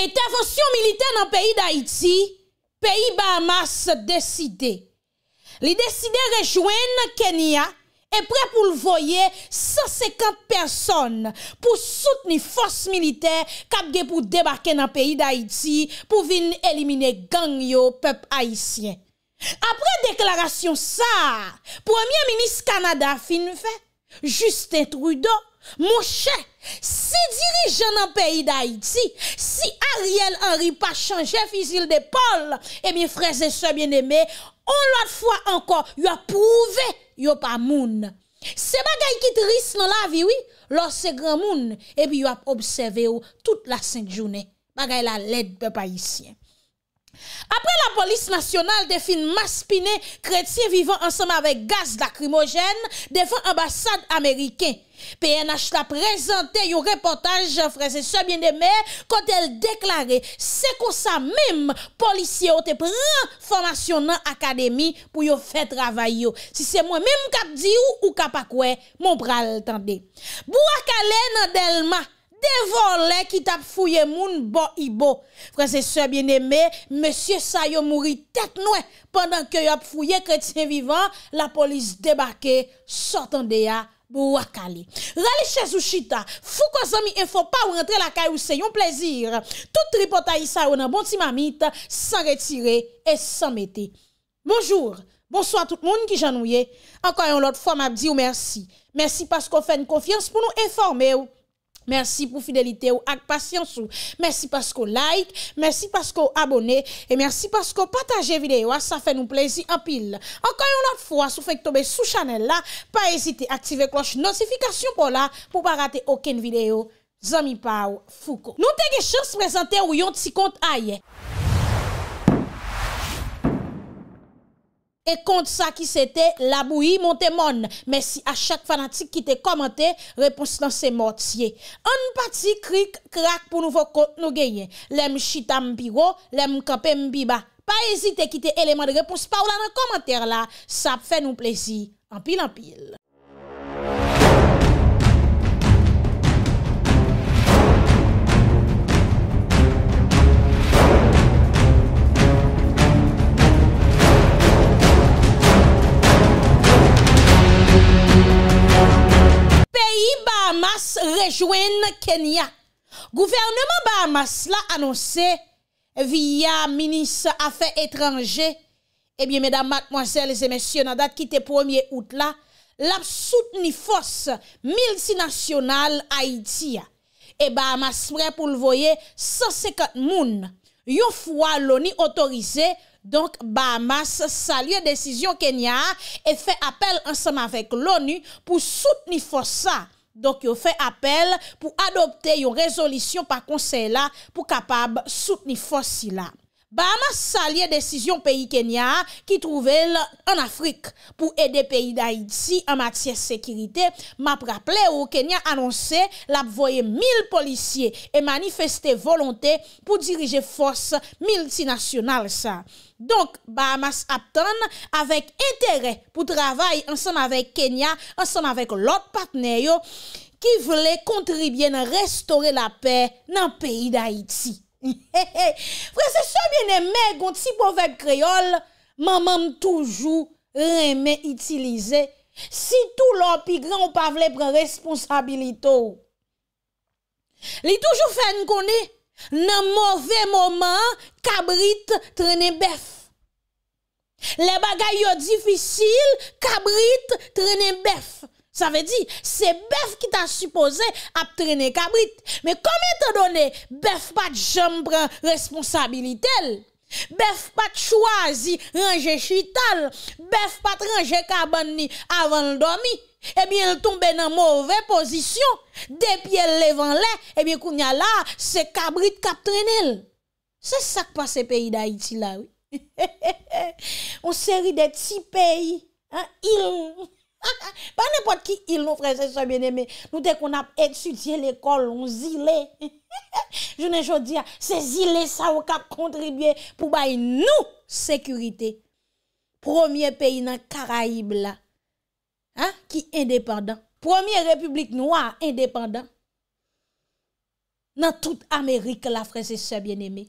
Intervention milite nan peyi d'Haïti, peyi Bahamas se deside. Li deside rejouen na Kenya, e pre pou l'voye 150 person pou soutenis force milite kapge pou debake nan peyi d'Haïti pou vin elimine gang yo pep Haïtien. Apre deklarasyon sa, Premier Ministre Kanada fin fe, Justin Trudeau, Moshè, Si dirijan nan peyi da iti, si Ariel Henry pa chanje fizil de Paul, e eh mi freze se bien eme, on lot fwa anko, yo pouve, yo pa moun. Se bagay ki tris nan la viwi, lor se gran moun, e eh bi yo ap obseve ou tout la seng jounen. Bagay la led pe pa isye. Apre la polis nasyonal define mas pine kretien vivon ansama vek gaz da krimogen, defen ambasade ameriken. PNH la prezante yo reportaj, fran se soye bien deme, kote el deklare, se kon sa mem policye yo te pren formasyon nan akademi pou yo fe travay yo. Si se mwen mem kap di ou ou kap akwe, moun pral tande. Bou akale nan delma, devon le ki tap fouye moun bo i bo. Fran se soye bien deme, monsye sayo mouri tet noue, pandan ke yo ap fouye kretien vivan, la polis debake, sotande ya moun. Bo akale, rale chèz ou chita, fou kwa zami enfon pa ou rentre la kay ou se yon plezir. Tout tripota yi sa ou nan bonti mamita, san retire et san mete. Bonjour, bonsoy a tout moun ki janouye, anka yon lot fwa map di ou mersi. Mersi paskou fè n konfians pou nou informe ou. Mersi pou fidelite ou ak pasyansou. Mersi pasko like, mersi pasko abone, e mersi pasko pataje videyo a ah, sa fe nou plezi apil. An kayon lot fwa sou fek tobe sou chanel la, pa esite aktive kloche notifikasyon pou la, pou pa rate oken videyo, zami pa ou fuko. Nou tege chans prezante ou yon ti kont a ye. E kont sa ki sete, la boui monte mon. Mèsi a chak fanatik ki te komante, repons nan se motye. An pati krik krak pou nou genye. Lem chita mbigo, lem kapem biba. Pa ezite ki te eleman de repons pa ou la nan komante la. Sa fè nou plezi. Ampil ampil. Bahamas rejoignent Kenya. Gouvernement Bahamas l'a annoncé via ministre Affaires étrangères. Eh bien, mesdames, mademoiselles et messieurs, dans la date qui était 1er août là, l'a soutenu force multinationale Haïti. Et eh, Bahamas prêt pour le voyer 150 mounes. Yon fois l'ONU autorisé, donc Bahamas salue décision Kenya et fait appel ensemble avec l'ONU pour soutenir force ça. Donk yo fe apel pou adopte yo rezolisyon pa konsey la pou kapab soutni fos si la. Bahamas salye desisyon peyi Kenya ki trouvel an Afrik pou ede peyi d'Haïti an matye sekirite. Map rapple ou Kenya anonse lap voye mil policye e manifesté volonté pou dirije fòs miltinasyonal sa. Donk Bahamas aptan avèk entere pou travay ansan avèk Kenya ansan avèk lot patneyo ki vle kontribyen restore la pey nan peyi d'Haïti. Frè se se biene mè gonti pou vek kreol, mè mèm toujou remè itilize Si tou lò pi gran ou pa vle pre responsabilito Li toujou fèn konè nan mouve mouman kabrit trenen bef Le bagay yo difisil kabrit trenen bef Sa ve di, se bev ki ta suppose ap trene kabrit. Me kome te done, bev pat jompre responsabilitel. Bev pat chwazi ranje chital. Bev pat ranje kabani avan l domi. Ebyen eh l tombe nan mouve pozisyon. Depi el lev an le, ebyen eh kounya la, se kabrit kap trenel. Se sak pa se peyi da iti la. On seri de ti peyi. Il, il. pa nè pot ki il nou frese sebyen eme nou te kon ap etudye l'ekol on zile jounen jodi ya se zile sa ou kap kontridye pou bay nou sekurite premier peyi nan karaib la ki indepandan premier republik nou a indepandan nan tout amérique la frese sebyen eme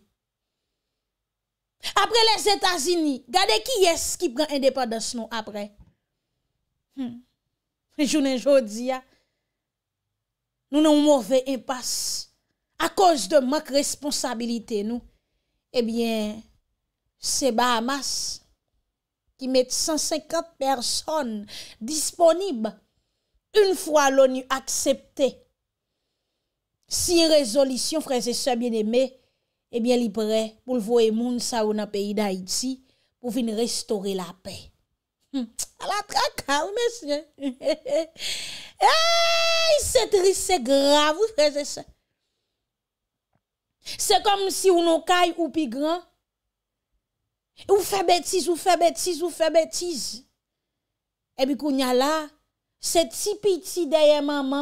apre les etazini gade ki yes ki pran indepandans nou apre Hmm. jounen jodi ya nou nou mwove e pas a koz de mak responsabilite nou e bien se ba amas ki met 150 person disponib un fwa l'ONU aksepte si rezolisyon freze se bien eme e bien li pre pou lvo e moun sa ou na peyi da itzi pou vin restore la pey A la trakal mesye Eyyy se tris se grav ou feze se Se kom si ou nou kay ou pi gran Ou fe betiz ou fe betiz ou fe betiz Ebi kou nyala se ti piti deye mama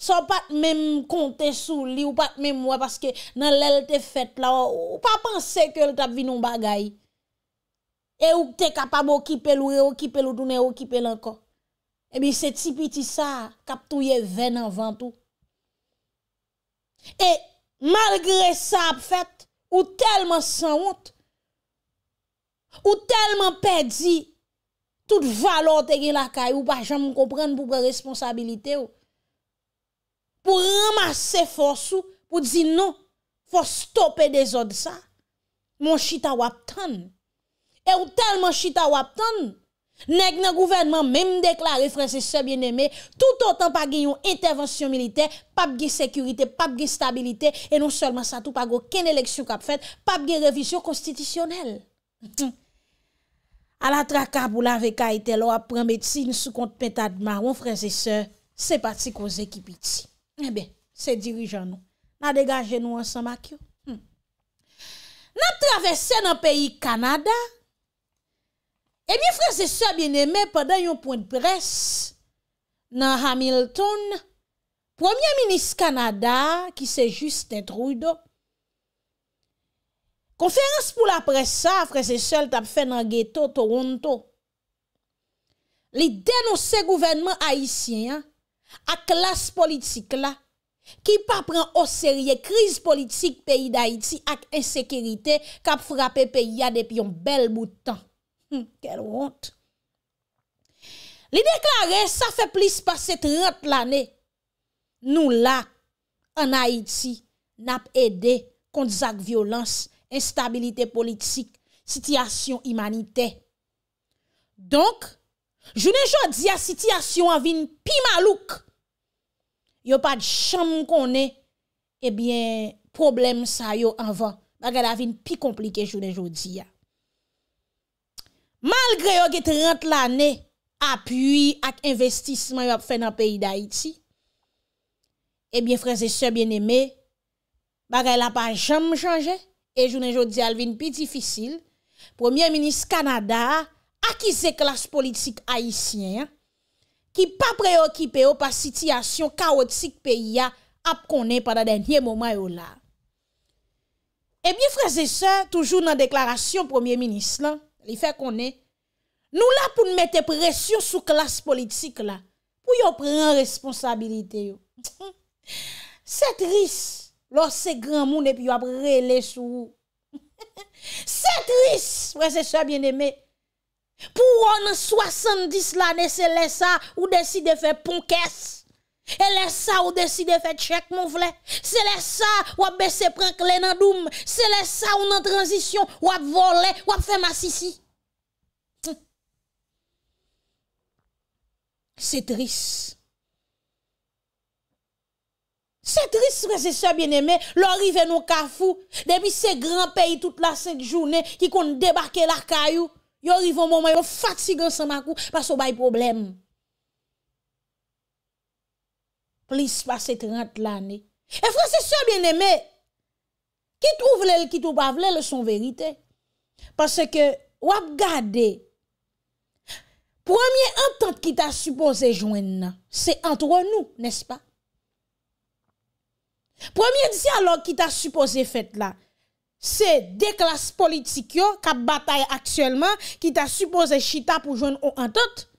So pat mem konte sou li ou pat mem wè Paske nan lèl te fèt la Ou pa panse ke l tap vi nou bagayi E ou te kapab o kipel ou e o kipel ou dounen e o kipel an kon. Ebi se tipiti sa, kap touye ven an vantou. E malgre sa ap fèt, ou telman san wot, ou telman pedi tout valo te gen la kay, ou pa jan mou kompren pou pre responsabilite ou, pou ramase fòs ou, pou di nou, fòs tope de zòd sa, moun chita wap tan nou. E ou telman chita wap ton Nek nan gouvenman Mem deklare franse se bieneme Tout otan pa genyon intervensyon milite Pape genyon sekurite, pape genyon stabilite E non solman sa tou pa genyon kenye leksyon kap fet Pape genyon revisyon konstitisyonel A la traka bou la veka ite lo A preme ti, nisou kont penta d'ma Ou franse se, se pati ko zekipi ti Ebe, eh se dirijan nou Na degaje nou ansan mak yo hmm. Na travesse nan peyi Kanada Na travesse nan peyi Kanada E mi franse so bin eme padan yon point pres nan Hamilton, Premier Ministre Kanada, ki se juste trou do. Konferans pou la pres sa, franse sol tap fe nan Ghetto, Toronto, li denose gouvenman Haitien ak klas politik la, ki pa pran oserye kriz politik peyi da Haiti ak insekerite kap frape peyi ya depi yon bel boutan. Kèl hmm, wont. Li deklare, sa fè plis paset rent l'anè. Nou la, an Haiti, nap edè kont zak violans, instabilite politik, sityasyon imanite. Donk, jounen jodi a sityasyon avin pi malouk. Yo pa di chanm konè, ebyen eh problem sa yo anvan. Bagada avin pi komplike jounen jodi a. Malgre yo ki te rent la ne apuy ak investisman yo ap fè nan peyi da iti, ebyen franse se bien eme, bagay la pa jam jange, e jounen joun di alvin pi difisil, Premier Ministre Kanada akize klas politik Haitien, ki pa preokipe yo pa sitiyasyon kaotik peyi ya ap konen pada denye mouman yo la. Ebyen franse se, toujoun nan deklarasyon Premier Ministre lan, Li fe konen, nou la pou n mette presyon sou klas politik la, pou yo pren responsabilite yo. Se tris, lor se gran moun epi yo aprele sou. Se tris, wè se se bien eme, pou ron 70 lane se lesa ou desi de fe ponkesse. Et les ça ou décide de faire check, mon vle. C'est les ça ou baisse prend clé dans doum. C'est les ça ou en transition ou voler ou fait ma sisi. Hum. C'est triste. C'est triste, frère, c'est bien-aimé. L'arrivée nous kafou. Depuis ce grand pays, toute la cinq journée, qui compte débarquer la caillou. y arrive au moment, yo fatigue ensemble parce qu'on bail problème. plis pase 30 l ane. E fransese sou bien eme, ki tou vle l, ki tou pa vle l, son verite. Pase ke wap gade, premier entote ki ta suppose joen nan, se antre nou, nespa? Premier di si alo ki ta suppose fet la, se de klas politik yo, kap batay aksyelman, ki ta suppose chita pou joen ou entote,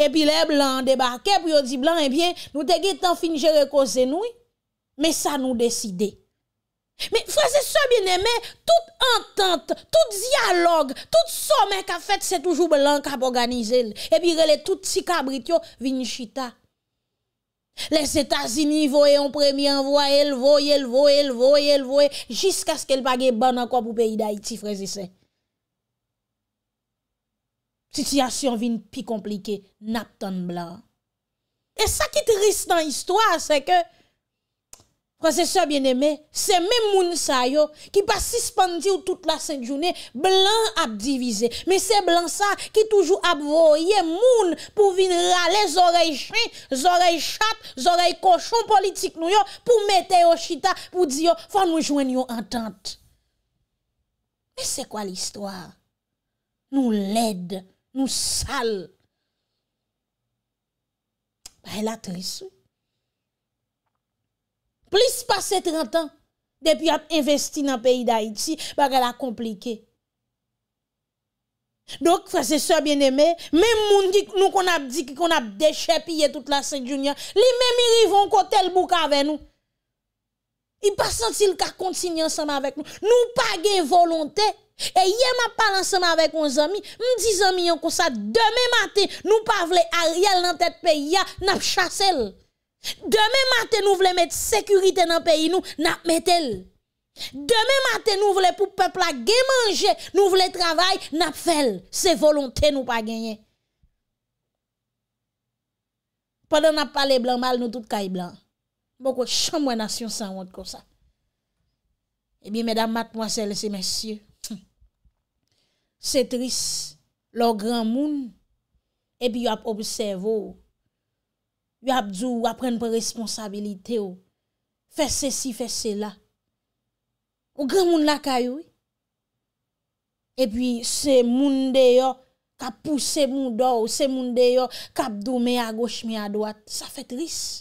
Epi le blan debarke, pou yo di blan, epi nou dege tan finje rekozen nou, me sa nou deside. Me fraze sa bineme, tout entente, tout diyalogue, tout somen ka fet se toujou blan kapoganize, epi rele tout si kabrit yo vin chita. Les Etats-Unis voye, on premi envoye, voye, voye, voye, voye, voye, voye, jiska se ke l page banan kwa pou peyi da iti, fraze se. Sityasyon vin pi komplike, nap ton blan. E sa ki tristan histwa, se ke, prosesor bieneme, se men moun sa yo, ki pa suspendi ou tout la sèndjounè, blan ap divize. Men se blan sa ki toujou ap voye moun pou vin rale zorey chen, zorey chap, zorey kochon politik nou yo, pou mete yo chita, pou di yo, fa nou jwen yo antante. Men se kwa l'histoire? Nou lede. Nou sal. Ba el a trissou. Plis pase 30 an, depi ap investi nan peyi da iti, bag el a komplike. Donk, fase so bieneme, men moun di nou kon ap di ki kon ap deche pye tout la sèdjunya, li men mi rivon kote el bouka ave nou. I pasansil ka kontsini ansama avek nou. Nou pa gen volontè. E ye ma palan seman avèk on zami, m di zami yon konsa, demè matè nou pa vle a riel nan tèt peyi ya, nap chasèl. Demè matè nou vle mette sekurite nan peyi nou, nap metèl. Demè matè nou vle pou pepla gen manje, nou vle travay, nap fèl. Se volontè nou pa genye. Pwè nan ap pale blan mal, nou tout ka yi blan. Mwoko chan mwenasyon san wote konsa. E bi medan mat mwasele se mèsyèl. Se tris, lo gran moun, e pi yo ap obsevo, yo ap djou, yo ap pren pe responsabilite yo, fe se si, fe se la. O gran moun la kayou, e pi se moun de yo kap puse moun do, se moun de yo kap djou me a goch, me a doat, sa fe tris.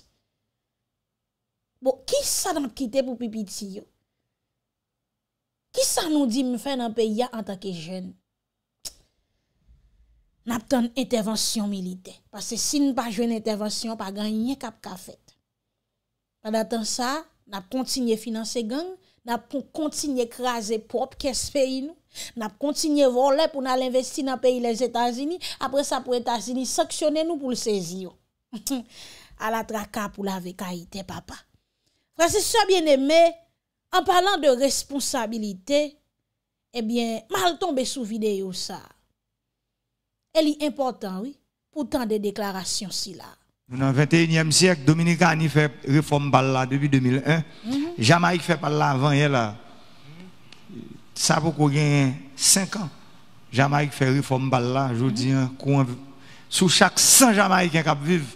Bo, ki sa nan pkite pou pipi ti yo? Ki sa nan di mwen fè nan pe ya anta ke jen? nap ten intervansyon milite. Pase si nou pa jwen intervansyon, pa ganyen kap kafet. Pada ten sa, nap kontinye finanse gang, nap kontinye krasen pop kes peyi nou, nap kontinye vole pou nan al investi nan peyi les Etats-Unis, apre sa pou Etats-Unis, saksyonen nou pou l sezi yo. A la traka pou la veka ite, papa. Pase sa, bien eme, en palan de responsabilite, ebyen, eh mal tombe sou videyo sa. elle est importante, oui, pour tant de déclarations si là. Nous, dans le 21e siècle, Dominicani fait réforme par là depuis 2001. Mm -hmm. Jamaïque fait par là avant elle. Là. Ça, beaucoup gagner 5 ans. Jamaïque fait réforme par là. Je vous dis, mhm. sous chaque 100 Jamaïcains qui vivent,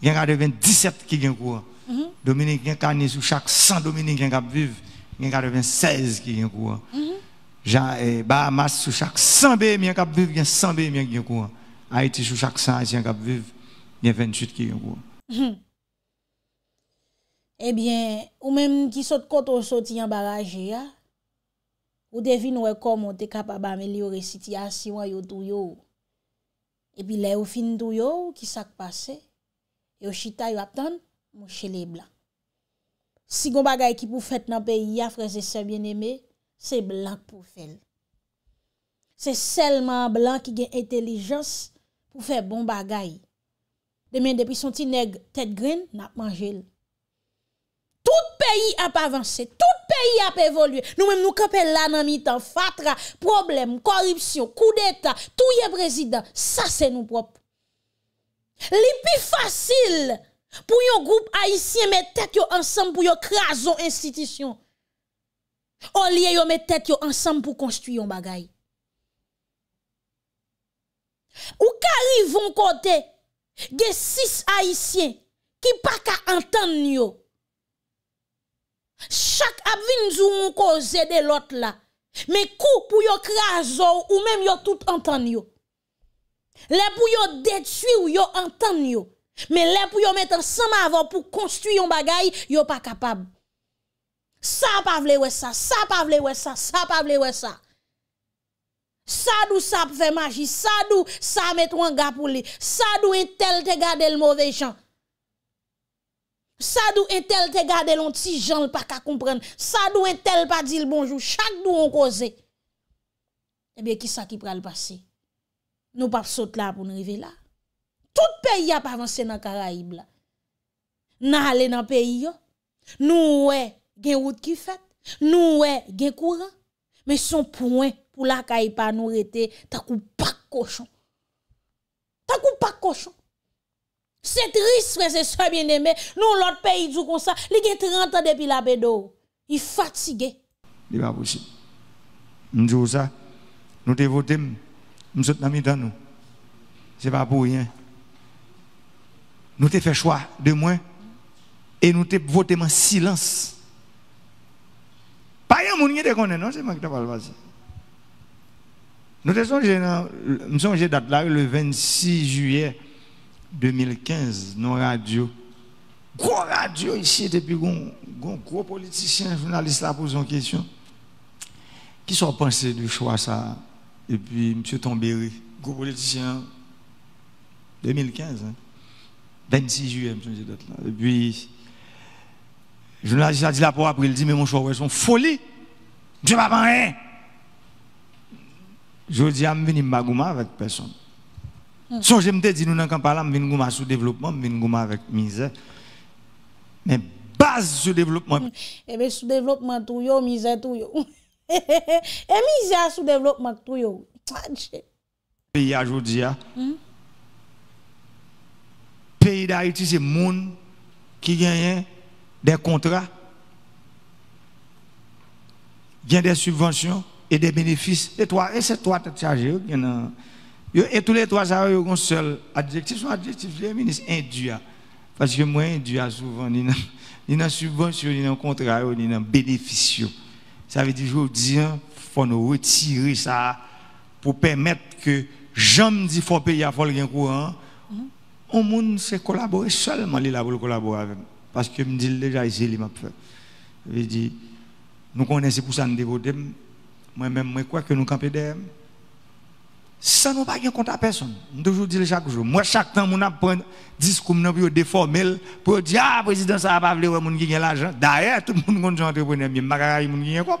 il y en a 27 qui gagnent courant. Mm -hmm. Dominicains, sous chaque 100 Dominicains qui vivent, il y en a 96 qui gagnent courant. Mm -hmm. Jan e eh, ba mas sou chak 100 be mi an kap viv gen 100 be mi an gen kou an. A iti sou chak 100 an si an kap viv gen 28 ki gen kou an. E eh bien, ou menm ki sot koto sot yon baraje ya, ou devin wekou mwote kap abame li yo resiti asi wan yo dou yo. E pi le ou fin dou yo, ki sak pase, yo chita yo aptan, mwoshe le bla. Si gom bagay ki pou fet nan peyi ya freze se bien eme, Se blan pou fel. Se selman blan ki gen entelijans pou fel bon bagay. Demen depi son ti neg tet grin nap manjel. Tout peyi ap avanse. Tout peyi ap evolye. Nou mem nou kapel la nan mi tan. Fatra, problem, koripsyon, kou deta, tou ye prezident. Sa se nou prop. Li pi fasil pou yo goup aisyen metek yo ansan pou yo krason institisyon. Au lieu yo mettre tête ensemble pour construire un bagay. Ou un côté, des six haïtiens qui pas qu'à entendre Chaque Chaque Nous zou causé de l'autre là. Mais coup pour yo kraso ou même yo tout entendre yo. Les pour yo détruire ou yo entendre Mais les pour yo mettre ensemble avant pour construire un bagay, yo pas capable. Sa pa vle wè sa, sa pa vle wè sa, sa pa vle wè sa. Sa dou sa pou fè magi, sa dou sa met wangapou li, sa dou etel te gade l mouve jan. Sa dou etel te gade l ont si jan l pa ka kompren. Sa dou etel pa di l bonjou, chak dou on koze. Ebyè, eh kisa ki pral pase? Nou pa fsot la pou nou rive la. Tout peyi ap avanse nan karaib la. Nan ale nan peyi yo. Nou wè. gen route qui fait, nous ouais, gen courant, mais son point pour la caille pas nous rete, t'as coup pas cochon. T'as coup pas cochon. C'est triste, frère, c'est ça bien aimé. Nous, l'autre pays, du comme ça, il a 30 ans depuis la bédo. Il est fatigué. Il n'est pas possible. Nous nous ça. Nous Nous sommes amis dans nous. Ce n'est pas pour rien. Nous avons fait choix de moi. Et nous avons voté en silence. Payen moun non se man ki Nous pal pase. Nou le 26 juillet 2015, non radio. Gros radio ici, depuis qu'on gros politicien, journaliste là pose une question. Qui sont pensés du choix ça Et puis M. Tombéry, gros politicien, 2015, hein? 26 juillet, Monsieur Dot là. puis journaliste a dit là pour après, il dit, mais mon choix, c'est une folie. Dieu m'a rien. Je dis, je vais venir avec personne. Hmm. Si je me dis, nous n'avons pas parle, je vais sur le développement, je venu avec misère. Mais base sous développement. Hmm. Et eh bien, sous développement, tout yo, misère, tout yo. Et eh, misère sous développement, tout yo. Pays aujourd'hui, hein. hmm. pays d'Haïti, c'est le monde qui gagne hein des contrats, bien des subventions et des bénéfices. Et toi, et c'est trois as Et tous les trois, ça ont un seul adjectif. un adjectif, le ministre induit. Parce que moi, induit souvent, ni dans subvention, ni dans contrat, ni dans bénéfice. Ça veut dire, je dis, il hein, faut nous retirer ça pour permettre que jamais dit faut payer à le courant. On mm-hmm. monde c'est collaborer seulement les là pour collaborer avec nous parce que me dis déjà ici m'a fait. Je dit nous connaissons pour ça nous dévoter moi-même moi crois que nous campions. ça sans nous pas compte à personne. dis toujours chaque jour. Moi, chaque temps, je prends un discours pour déformer, pour dire, ah, président, ça va pas voulu, mon qui l'argent. D'ailleurs, tout le monde compte entrepreneur, mais Macaray, mon qui quoi.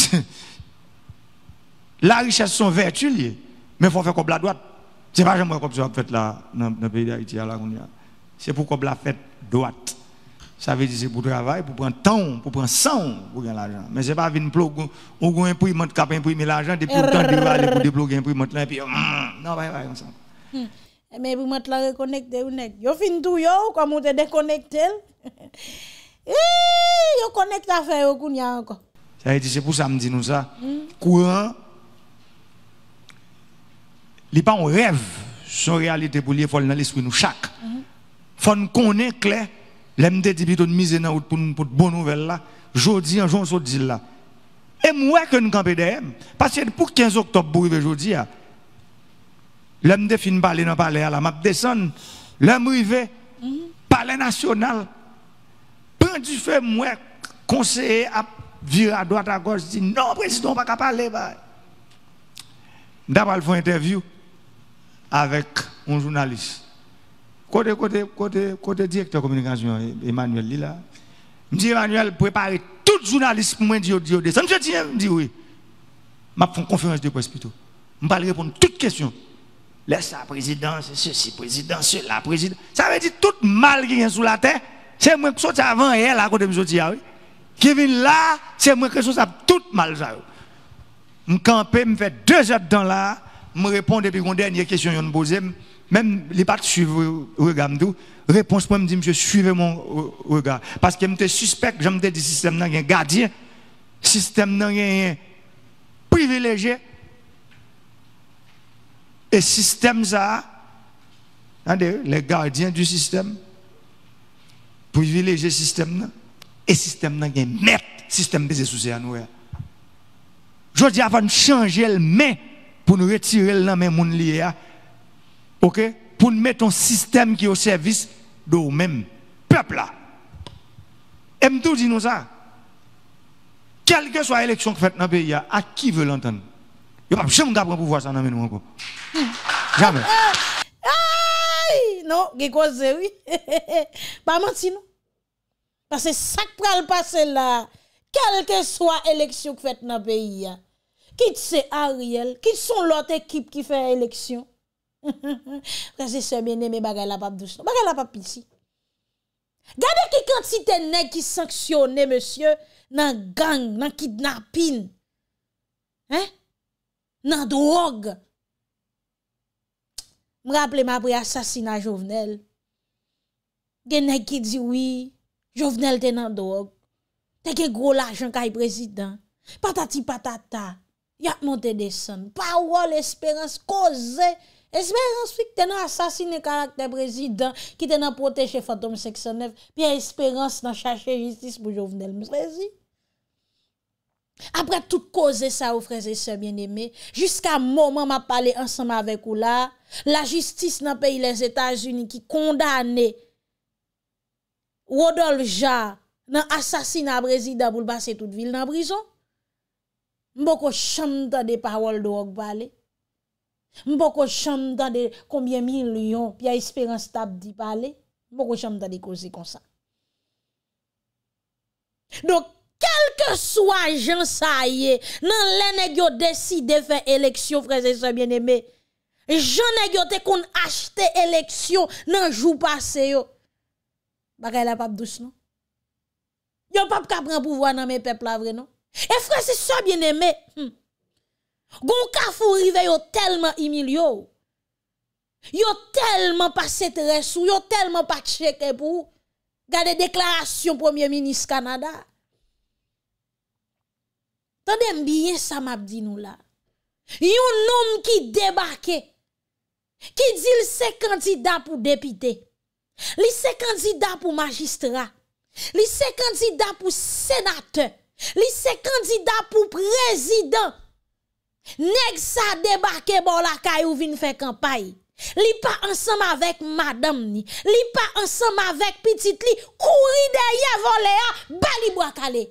La richesse sont vertu mais il faut faire comme la droite. C'est pas jamais comme ça, en fait, là, dans le pays d'Haïti, la c'est pourquoi la fête droite. Ça veut dire que c'est pour travailler, pour prendre temps, pour prendre sang, pour gagner l'argent. Mais ce n'est pas une plug, on a imprimante qui a imprimé l'argent, depuis le temps de aller pour débloquer imprimante là, et puis, hmm, non, pas comme ça. Mais hmm. eh vous m'êtes là reconnecté, vous n'êtes. Vous fin tout, vous, comme vous êtes déconnecté. Vous connectez à faire, vous encore. Ça veut dire c'est pour ça, me dit nous ça. Hmm. Courant, il n'est pas un rêve, son réalité pour lui, il faut dans l'esprit nous chaque faut nous connaître clair, l'aime de dit e de mise en route pour pour bonne nouvelle là, jodi en jour dit là. Et moi que nous camper parce que pour 15 octobre pour arriver jodi là. L'aime de fin parler dans parler là, m'a descendre, l'aime arriver palais national. Prend du fait moi conseiller à virer à droite à gauche dit non président pas capable parler D'abord, il faut interview avec un journaliste. Côté, côté, côté, côté directeur communication, Emmanuel Lila. Je dis, Emmanuel, préparez tout journaliste pour moi dire, dire, dit, je dis oui. Je fais une conférence de presse plutôt. Je vais répondre à toutes questions. Laisse la présidence, ceci, président, cela, président. Ça veut dire tout mal qui est sous la terre, c'est moi qui sorti avant et elle à côté de moi ah oui. Qui vient là, c'est moi qui sorti tout mal ça. Je campe, je fais deux heures dans là, je réponds depuis mon dernière question, je me pose. Même les pas suivre regard réponse moi me dit je suivais mon regard parce que me suspecte j'aime te dit système n'a un gardien système n'a rien privilégié et système ça les gardiens du système privilégié système là et système n'a un maître système des sous nous je dis avant de changer le main pour nous retirer le nom monde lié hein, OK Pour mettre un système qui est au service de vous-même, peuple là. Et me tout dit nous ça. Quelle que soit l'élection que fait dans le pays, à qui veut l'entendre Il ne a pas jamais de pouvoir ça dans nous encore. Hmm. Jamais. Ah! Non, c'est ne oui Pas menti Parce que ça qui le passé là, quelle que soit l'élection que fait dans le pays, qui c'est Ariel, qui sont l'autre équipe qui fait l'élection Prese semenen me bagay la pap douche. Bagay la pap pisi. Gade ki kant si te nek ki sanksyone monsye nan gang, nan kidnapin. Nan drog. M raple m apre asasina jovenel. Gen nek ki diwi, jovenel te nan drog. Te ke gro la jankay prezident. Patati patata. Yat monten desan. Pa wol esperans koze. Esmer anspik ten an asasine karakter brezidan ki ten an proteche fantom seksonev pi an esperans nan chache justice pou jovenel msrezi. Apre tout koze sa ou freze se bieneme, jiska mouman ma pale ansama vek ou la, la justice nan peyi les Etats-Unis ki kondane Rodolphe Jarre nan asasine a brezidan pou lbase tout vil nan brison. Mbok o chanda de parol do ok bale. Mpoko chanm dan de koumyen milyon, pi a esperans tab di pale, mpoko chanm dan de kouzi konsa. Don, kelke swa jen sa ye, nan lène gyo deside fè eleksyon, frese sobyen eme, jen negyo te kon achte eleksyon nan jou pase yo. Bakay la pap douche, non? Yo pap kapren pouvo nan me peplavre, non? E frese sobyen eme, hmpf. Gon kafou rive yo tellement imilio. Yo tellement pas cette ressou, yo tellement pas checké pour. Gade déclaration premier ministre Canada. Tande bien ça m'a dit nous là. Yon homme qui débarque qui dit est candidat pour député. Li se candidat pour magistrat. Li se candidat pour sénateur. Li se candidat pour président. Neg sa debake bo la kay ou vin fe kampay, li pa ansam avek madam ni, li pa ansam avek pitit li, kouri de ye vole a, bali bo akale.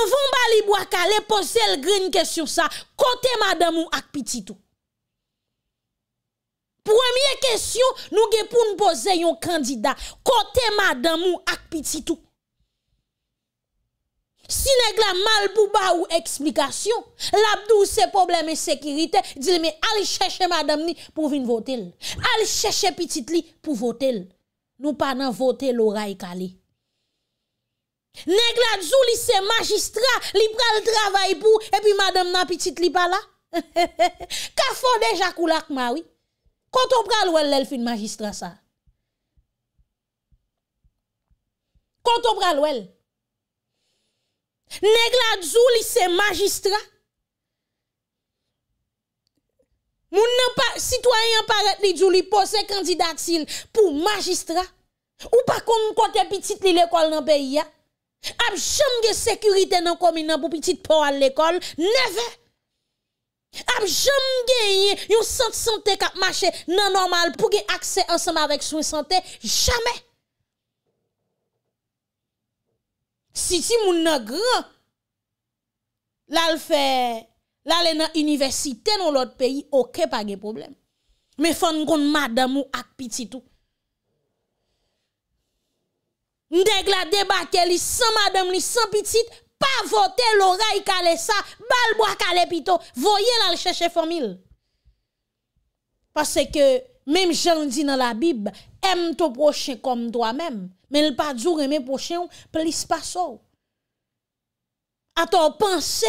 Anvon bali bo akale, pose l grin kesyon sa, kote madam ou ak pitit ou. Premier kesyon, nou ge pou n'pose yon kandida, kote madam ou ak pitit ou. Si neg la mal pou ba ou eksplikasyon, labdou se probleme sekirite, dile me al chèche madame ni pou vin votel. Al chèche pitit li pou votel. Nou pa nan votel ou ray kalé. Neg la dzou li se magistra, li pral travay pou, epi madame nan pitit li pa la. Ka fò de jakou lak mawi. Konto pral wèl lèl fin magistra sa? Konto pral wèl? Negla djou li c'est magistrat. Moun nan pa citoyen paraît li djou li pose s'il pour magistrat. Ou pas comme côté petite li l'école dans pays ya. Ab jam ge sécurité dans komina pour petite pour à l'école, Neve. Ab jam ge yon santé santé k'ap marche nan normal pour gen accès ensemble avec soin santé jamais. si si moun nan là la fait là la est nan université dans l'autre pays ok pas de problème mais fon kon madame ou ak piti tout que la debake li sans madame li sans petite pas voter l'oreille calé ça, balboa calé pito, voyez là chercher formule. Parce que même Jean dit dans la Bible, aime ton prochain comme toi-même. Mais le pas jour aimer prochain, plus pas ça. À ton pensée,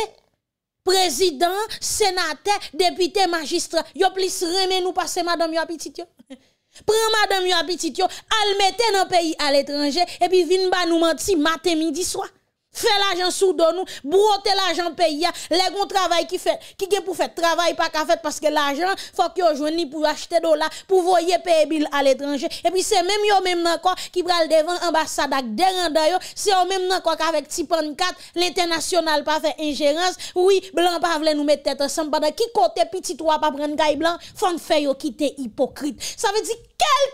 président, sénateur, député, magistrat, yo plus mais nous passer madame yon petit yo. Prends madame yon petit yo, elle mette dans pays à l'étranger et puis vin ba nous mentir matin midi soir. Fait l'argent sous nous, broter l'argent pays, les bon travail qui fait, qui est pour faire travail pas qu'à faire parce que l'argent, faut qu'il y ni pour acheter dollars, pour voyer payer bill à l'étranger. Et puis c'est même yo même encore qui le devant ambassade avec des rendez-vous, c'est eux même encore qu'avec type 4, l'international pas fait ingérence, oui, blanc pas voulaient nous mettre tête ensemble, pendant qui côté petit trois pas prendre gars blanc, faut faire quitter hypocrite. Ça veut dire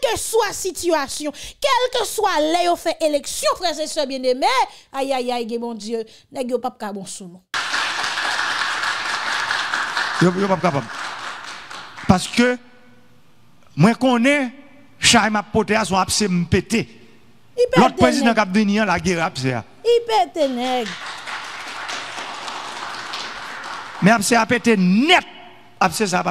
quelle que soit situation, quelle que soit l'air fait élection, frères et bien aimé. aïe aïe aïe, mon Dieu, nest pas capable sous nous. pas capable. Parce que, moi connais, Charles m'a porté à son abcès me pété. L'autre président qui a venu, la guerre pété. Il pète nègre. Mais abcès a pété net ça sa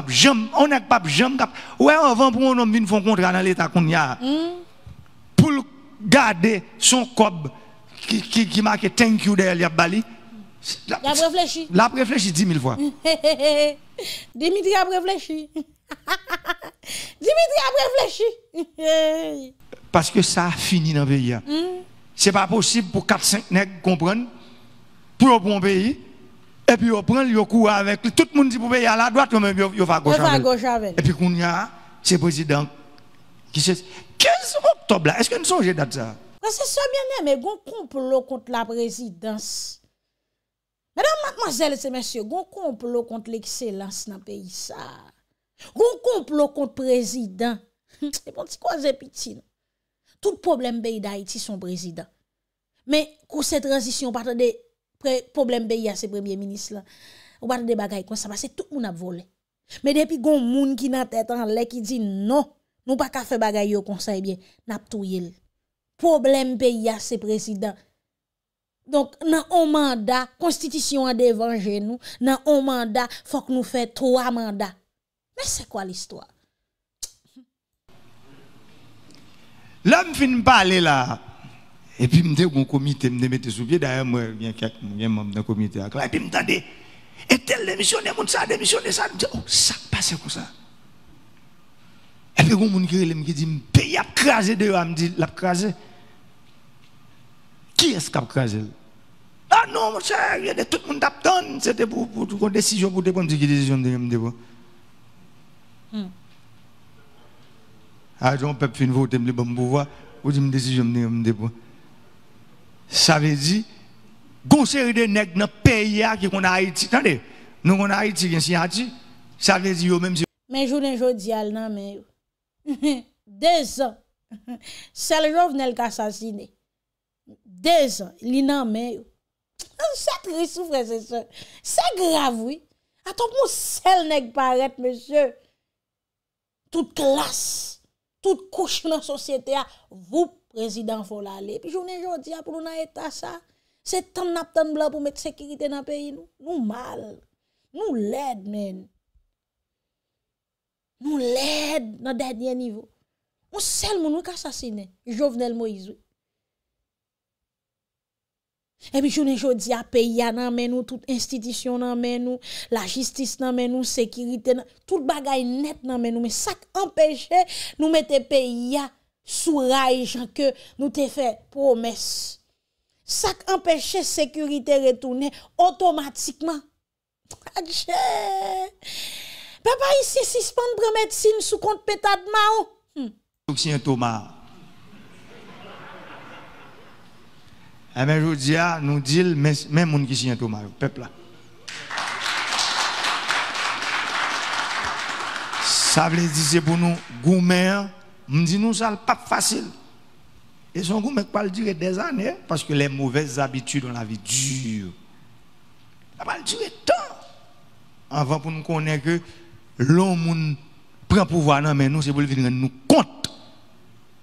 on n'est pas jam kap. Ouè pour pou on om vin fon kontra nan l'état. kon ya. Mm. Pou son kob qui marque ki make thank you de el Il bali. La, la réfléchi. La réfléchi 10 000 fois. Dimitri a réfléchi. Dimitri a réfléchi. Parce que ça a fini dans hmm. le pays. Ce C'est pas possible pour 4-5 nègres comprendre, pour un bon pays, et puis, on prend, le coup avec. Tout le monde dit pour payer à la droite, on va à gauche. avec. Et puis, qu'on y a, c'est président qui se. 15 octobre, est-ce que nous sommes date ça? C'est ça, bien aimé, on complot contre la présidence. Mesdames, mademoiselles et messieurs, on complot contre l'excellence dans le pays. Ça. On complot contre le président. Hum, c'est bon, c'est quoi, petit? Tout problème pays d'Haïti, son président. Mais, pour cette transition, on problème pays ce premier ministre là. Ou pas des bagages comme ça parce que tout le monde a volé. Mais depuis gon moun qui n'a tête en l'air qui dit non, nous pas qu'à faire bagaille au conseil eh bien, n'a touyer. Problème pays ce président. Donc, dans un mandat, constitution a devant nous, dans un mandat, faut que nous fassions trois mandats. Mais c'est quoi l'histoire? L'homme finit parler là. Et puis, je me comité, je me sous pied. D'ailleurs, moi, bien bien membres d'un comité. Et puis, je me dit, et tel démissionnaire, mon ça, démissionnaire, ça. Je oh, ça passe comme ça. Et puis, je me suis dit, gens qui pays a crasé de me dit, l'a crasé. Qui est-ce qui a crasé Ah non, mon cher, il y tout le monde a donné. C'était pour, pour, une décision, pour dépendre de qui décision de me hmm. Ah, j'ai un peuple fin vote, je me dis, bon, pouvoir, ou je une décision, je me dis, Sa ve di, gouseride nek nan peyya ki kon a iti, tande, nou kon a iti gen siyanti, sa ve di yo menm siyo. Menjou den joudi al nan menyo. Dez an, sel jov nel ka sasine. Dez an, li nan menyo. An set risou fre se sen. Se gravoui, atop moun sel nek paret, mese. Tout klas, tout kouch nan sosyete a, non, oh, voup. rezidant fol ale, pi jounen jodia pou nou na eta sa, se tan nap tan blan pou met sekirite nan peyi nou, nou mal, nou led men, nou led nan denye nivou, moun sel moun nou kasasine, jovenel mou izou, e mi jounen jodia peyi nan men nou, tout institisyon nan men nou, la jistis nan men nou, sekirite nan men nou, tout bagay net nan men nou, me sak empèche nou mette peyi ya, souraj que nous t'ai fait promesse. Ça empêchait sécurité retourner automatiquement. Papa ici suspend prend médecine sous compte pétade mao. Hmm. un Thomas. Et eh ben, ah, nous disons, même les gens qui sont Thomas, le peuple Ça veut dire, pour nous, goumer, je dis nous, ça n'est pas facile. Et son goût, pas durer des années, hein. parce que les mauvaises habitudes, on la vie dure. Ça va durer tant. Avant pour nous connaître que l'homme prend pouvoir, non, mais nous, c'est pour venir nous compte.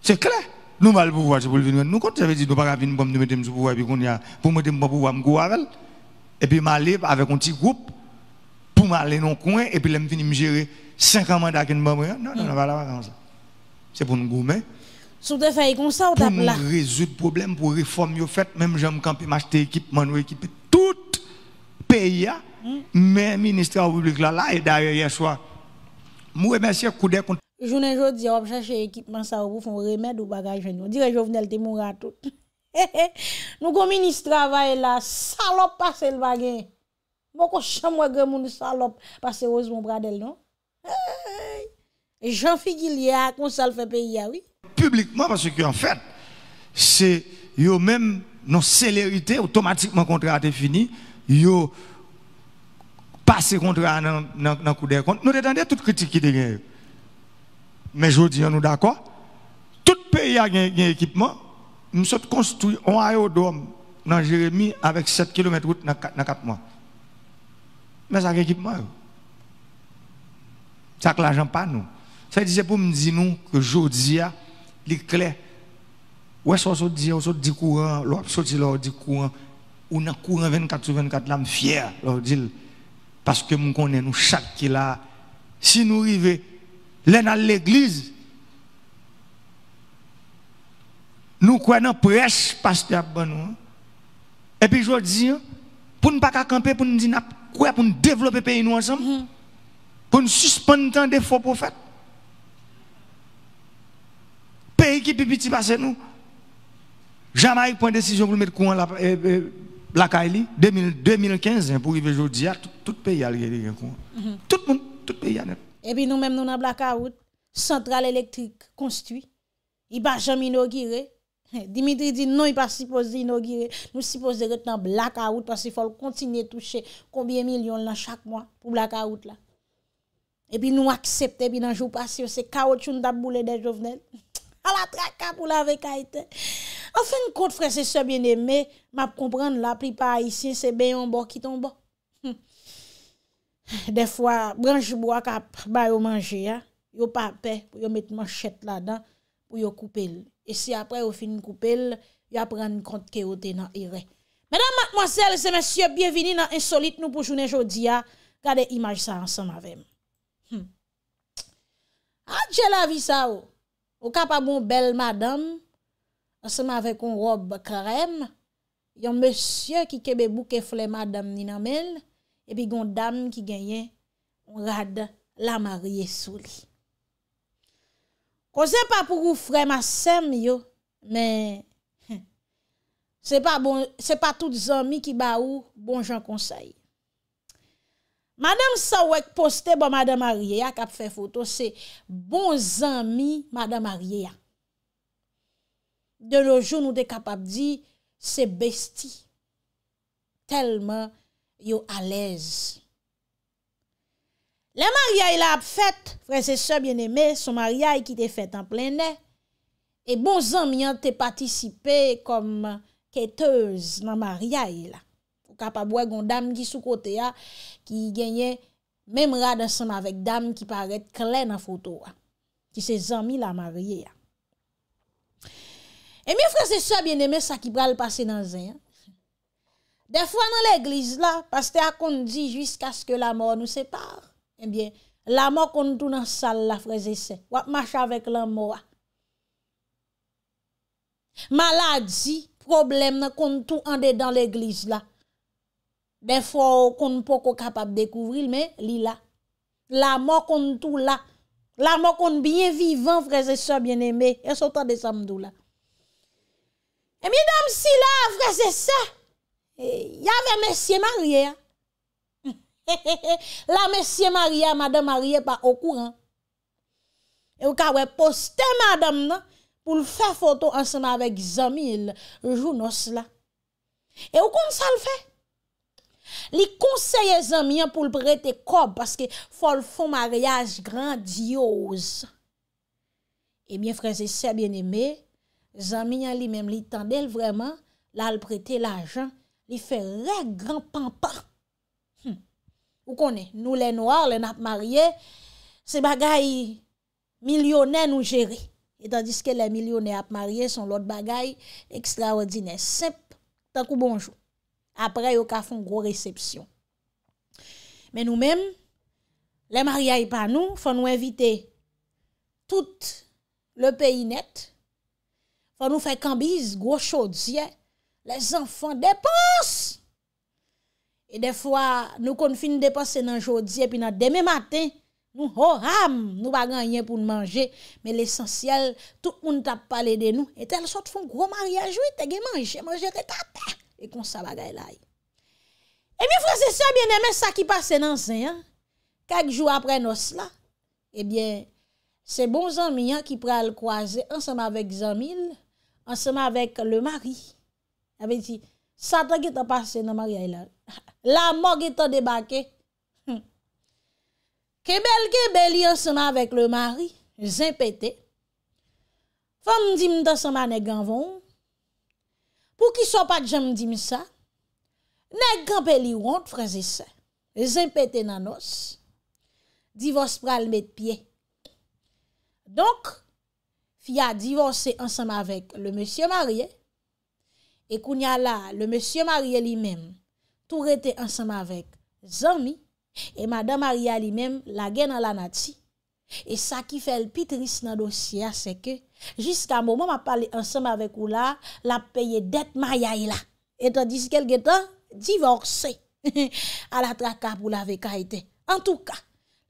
C'est clair. Nous mal pouvoir, c'est pour venir nous compte. Ça veut dire nous ne pouvons pas nous mettre le pouvoir, puis qu'on y a, pour mettre le pouvoir, nous avec. Et puis, m'aller avec un petit groupe, pour m'aller dans le coin, et puis, me venir me gérer 50 mandats qui nous Non, non, non, pas la ça c'est pour nous gourmer. Sous te fait comme ça, on tape là. Pour résoudre problème, pour réformer le fait, même j'aime camper, m'acheter équipement, nous équiper tout pays, même mais ministère public là, là, et d'ailleurs, hier soir, moi, merci, coup d'air contre. Jounen jodi, on cherche équipement ça pour faire remède ou bagage. On dirait Jovenel te mourra tout. Nous, comme ministre, travail là, salope passe le bagage. Beaucoup chambre, grand monde salope, passe heureusement, bradel, non? Jean-Figuilier, qu'on ça le fait pays, ah oui. Publiquement, parce que en fait, c'est eux-mêmes, nos célérité automatiquement, contrat est ils yo passé contrat dans le coup d'air. Nous attendons toute critique qui est Mais aujourd'hui dis, nous d'accord, tout pays a un équipement. Nous sommes construit un aérodrome dans Jérémie avec 7 km de route dans 4 mois. Mais ça a un équipement. Ça l'argent pas nous. Ça dire pour nous dire nous que aujourd'hui, les clés, Ouais, ça on dit on dit courant, l'on sorti l'on dit courant. On a courant 24 sur 24 là, fier, l'on dit parce que nous connais nous chaque qui là. Si nous arrivons l'en à l'église nous croyons prêche pasteur banou. Et puis aujourd'hui, pour ne pas camper pour nous dire quoi pour nous développer pays nous ensemble. Mm-hmm. Pour nous suspendre des faux prophètes pays qui peut petit passer nous. Jamaïque prend décision pour mettre courant la, euh, euh, la Kaili, 2015, hein, pour arriver aujourd'hui, tout, pays a le courant. Mhm. Tout le monde, tout pays a Et puis nous-mêmes, nous avons blackout, centrale électrique construite, il n'a jamais inauguré. Dimitri dit non, il n'est pas supposé inaugurer. Nous supposons être dans blackout parce qu'il faut continuer à toucher combien de millions là chaque mois pour blackout là. Et puis nous accepter, puis dans le jour passé, c'est caoutchouc d'aboulé des jeunes. A la traka pou lave kaiten. A fin kont frese se bien eme, map kompran la pripa a isye se ben yon bo ki ton bo. De fwa branj bo ak ap ba yo manje, yo pape pou yo mette manchet la dan pou yo koupel. E si apre yo fin koupel, yo ap pran kont ke ote nan ire. Medan matmoselle se mesye bienveni nan insolite nou pou jounen jodi ya, gade imaj sa ansan mavem. A ah, dje lavi sa ou? Oh. Ou ka pa bon bel madame, anseman avè kon rob karem, yon mèsyè ki kebe bou ke fle madame ninamèl, e bi gon dam ki genyen, on rad la marye souli. Kon se pa pou ou frema sem yo, men bon, se pa tout zami ki ba ou bon jan konsey. Madame sa wèk poste ba Madame Arieya kap fè foto se bon zami Madame Arieya. De lo joun nou te kap ap di se besti. Telman yo alez. Le Mariai la ap fèt, frè se sè bien emè, son Mariai ki te fèt an plène. E bon zami an te patisipe kom kètez nan Mariai la. Kapa bwe gon dam ki sou kote ya Ki genye Mem radan seman vek dam Ki paret kle nan foto ya Ki se zanmi la marye ya E mi fraze seman Bien demen sa ki pral pase nan zin Defwa nan l'eglise la Pastè a kondi Jvisk aske la mor nou separ E eh bien la mor kondi nan sal la fraze se Wap macha vek la mor Maladzi Problem na kondi tout ande dan l'eglise la Defo kon pou ko kapap dekouvril, men li la. La mokon tou la. La mokon biye vivan, freze se, bien eme, esotan de samdou la. E mi dam si la, freze se, yave mesye marye. La mesye marye, madame marye pa okou an. E ou ka we poste madame nan, pou l fè foto ansama avèk zami l jou nos la. E ou kon sa l fè? Li konseye zamiyan pou l prete kob Paske fol fon maryaj grandiyoz Ebyen freze se eh bien eme Zamiyan li mem li tendel vreman La l prete la jan Li fe re gran pampa hm. Ou konen nou le noir le nap marye Se bagay milyonè nou jere Etandis ke le milyonè ap marye Son lot bagay ekstraordine Sep takou bonjou apre yo ka foun gro resepsyon. Men nou men, le maria y pa nou, foun nou invite tout le peyinet, foun nou fè kambiz, gro chodziye, les anfon depons! E defwa, nou kon fin depons se nan chodziye, pi nan deme maten, nou horam, nou bagan yon pou nou manje, men l'esensyel, tout moun tap pale de nou, et tel sot foun gro maria jouy, tege manje, manje te tapak! E kon sa bagay lai. E mi fwese sa, mwen eme sa ki pase nan sen, kak jou apre nos la, e bie, se bon zanmi ya ki pral kwaze ansama vek zanmil, ansama vek le mari. A ve di, satan ki ta pase nan mari a ilan. La mok ki ta debake. Hm. Kebel kebeli ansama vek le mari, zanpete. Fwem di mta sama nek ganvon, Pou ki so pa djam di misa, nè gampè li want frazi sa, zanpète nanos, divos pral met pye. Donk, fia divose ansam avèk le M. Marie, e kounya la le M. Marie li men tou rete ansam avèk zanmi, e M. Marie li men la gen ala nati. E sa ki fel pitris nan dosye a seke, jiska mouman ma pale ansenm avek ou la, la peye det ma yay la. Etan disi kel getan, divorse. A la tra kap ou la ve kaite. En touka,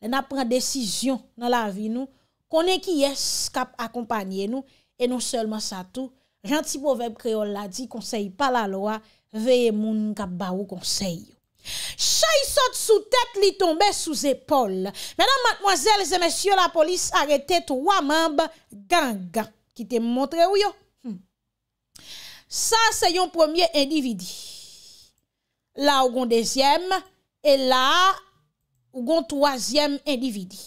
nan apren desisyon nan la vi nou, konen ki yes kap akompanyen nou, e nou selman sa tou, janti povep kreol la di konsey pa la loa, veye moun kap ba ou konsey yo. Cha yi sote sou tet li tombe sou zepol Menan matmoazèl zè mèsyò la polis Arete twa mèmb gang Ki te montre ou yo hmm. hmm. Sa se yon pwemye endividi La ou gon dèzyèm E la ou gon twazèm endividi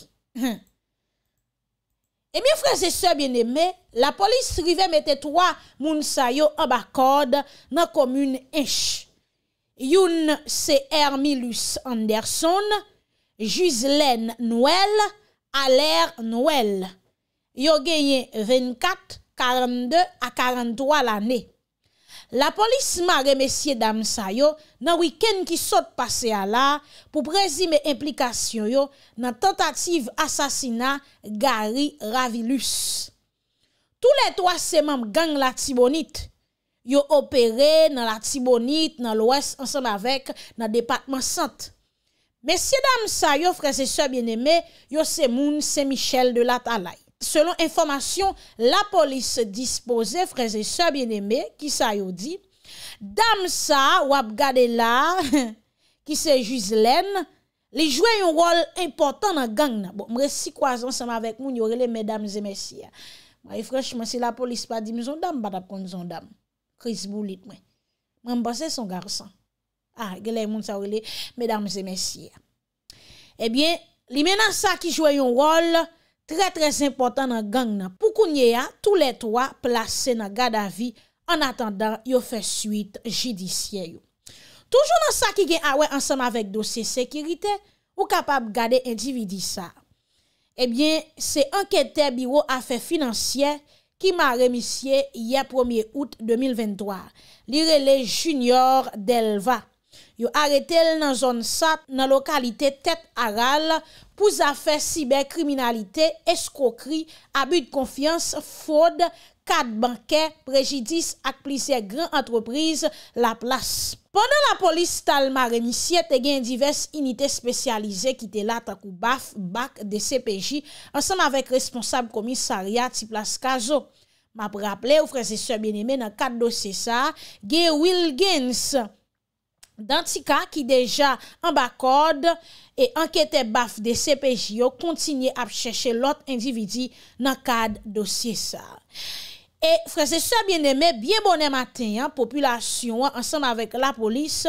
E mè frèzè sè bènèmè La polis rive mète twa moun sayo Abakod nan komoun enche Youn C.R. Milus Anderson, Juzlène Noël, Alère Noël. Yo genyen 24, 42 a 43 l'anè. La polis ma remesye damsa yo nan wiken ki sot pase a la pou prezime implikasyon yo nan tentative asasina Gary Ravilus. Tou le 3 seman gang la tibonit yo genyen 24, 42 a 43 l'anè. yo opere nan la Thibonite, nan l'Ouest, ansanm avek nan Depatman Sante. Mesye dam sa yo, freze se bieneme, yo se moun, se Michel de la Talay. Selon informasyon, la polis se dispose, freze se bieneme, ki sa yo di, dam sa, wap gade la, ki se Juselaine, li jwe yon rol important nan gang nan. Bon, Mre si kwa ansanm avek moun, yo rele, mesdames e mesye. Frechman, se la polis pa di, nou zon dam, bat ap kon nou zon dam. Chris Boulit mwen, mwen basè son garsan. A, ah, gèlè moun sa ou lè, mèdames et messieurs. Ebyen, eh li menan sa ki jwè yon rol, trè trè important nan gang nan. Pou kounye ya, tout lè twa plase nan gada vi an atandan yo fè suit jidisye yo. Toujoun nan sa ki gen awè ah ansan avèk dosye sekirite, ou kapab gade individi sa. Ebyen, eh se anketè biwo afè financiè, Ki ma remisye ye 1e out 2023, li rele Junior Delva. Yo aretel nan zon sa, nan lokalite tet aral, pou zafè sibe kriminalite, eskrokri, abu de konfians, fode, kat bankè, prejidis ak plise gran antropriz la plas. Pendan la polis tal ma renisye te gen yon divers inite spesyalize ki te la takou baf bak de CPJ ansan avèk responsab komisaria ti plas kazo. Ma pou rapple ou freze se beneme nan kad dosye sa gen Wilkins danti ka ki deja an bak kode e ankete baf de CPJ yo kontinye ap chèche lot individi nan kad dosye sa. E frese se bien eme, biye bonen maten, populasyon ansem avèk la polis,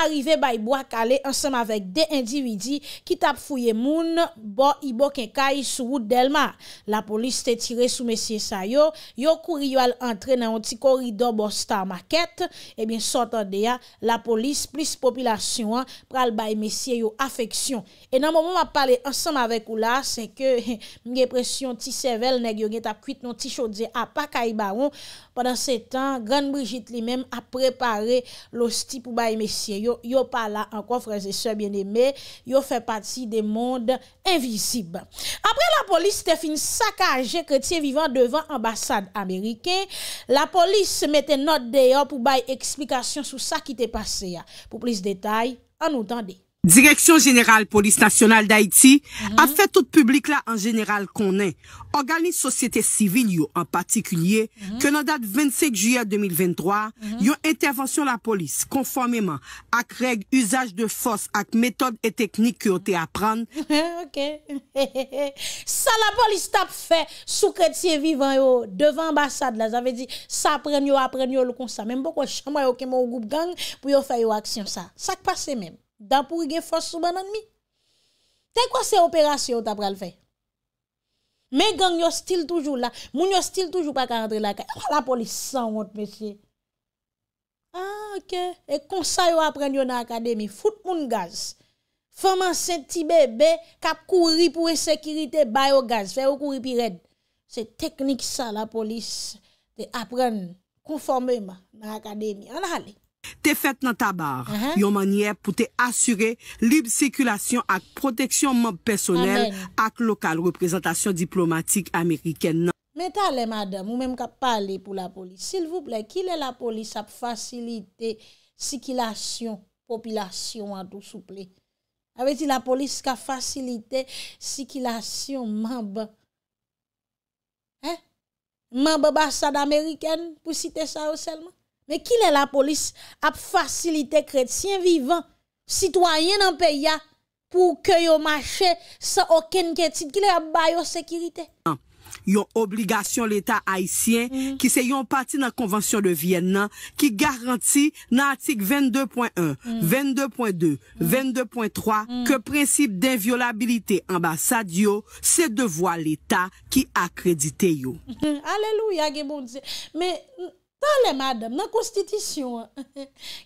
arive bayi bo akale, ansem avèk de individi, ki tap fouye moun, bo i bo ken kayi sou wout delma. La polis te tire sou mesye sa yo, yo kouri yo al antre nan yon ti koridor bo star maket, e eh bin sot an de ya, la polis, plis populasyon an, pral bayi mesye yo afeksyon. E nan mou mou ma pale ansem avèk ou la, se ke mge presyon ti sevel, neg yo gen tap kwit non ti chodze apakay baron. Pendan se tan, gran Brigitte li menm ap prepare l'hosti pou baye mesye. Yo pa la ankon franze se bieneme, yo fe pati de monde invisib. Apre la polis te fin sakaje kretie vivan devan ambasade amerike. La polis se mette note deyo pou baye eksplikasyon sou sa ki te pase ya. Po plis detay, anoutande. Direksyon jeneral polis nasyonal d'Haïti ap mhm. fè tout publik mhm. mhm. la an jeneral konen organi sosyete sivil yo an patikulye ke nan dat 25 juya 2023 yo intervansyon la polis konformeman ak reg usaj de fos ak metod e teknik ki yo te apran Ok, he he he Sa la polis tap fè sou kretye vivan yo devan ambasad la, zave di sa apren yo, apren yo, lo kon sa menm boko chanmwa yo kem ou goup gang pou yo fè yo aksyon sa, sak pase menm Danpouri gen fos sou banan mi. Te kwa se operasyon tapra l fe? Me gang nyo stil toujou la. Moun nyo stil toujou pa ka entre la ka. E la polis san wote mesye. Ha, ok. E konsay yo apren yon akademi. Fout moun gaz. Foman se ti bebe, kap kouri pou e sekirite, bayo gaz. Fè ou kouri pi red. Se teknik sa la polis. Te apren konforme yon akademi. An alek. te fèt nan tabar mhm. yon manye pou te asyre libe sikilasyon ak proteksyon mob personel ak lokal reprezentasyon diplomatik Ameriken nan. Meta ale madame, ou menm ka pale pou la polis. Sil vouple, kilè la polis ap fasylite sikilasyon popilasyon an tou souple? Awe ti la polis ka fasylite sikilasyon mamb? Mamb basan Ameriken pou site sa ou selman? Men ki le la polis ap fasilite kretien vivan, sitwanyen nan peya, pou ke yo mache sa oken kretit, ki le ap bayo sekirite. Yo obligasyon l'Etat Haitien, ki se yo pati nan konwansyon de Viennan, ki garanti nan atik 22.1, 22.2, 22.3, ke prinsip den violabilite ambasad yo, se devwa l'Etat ki akredite yo. Aleluya, gebo dize. Men... Ta le madame, nan konstitisyon,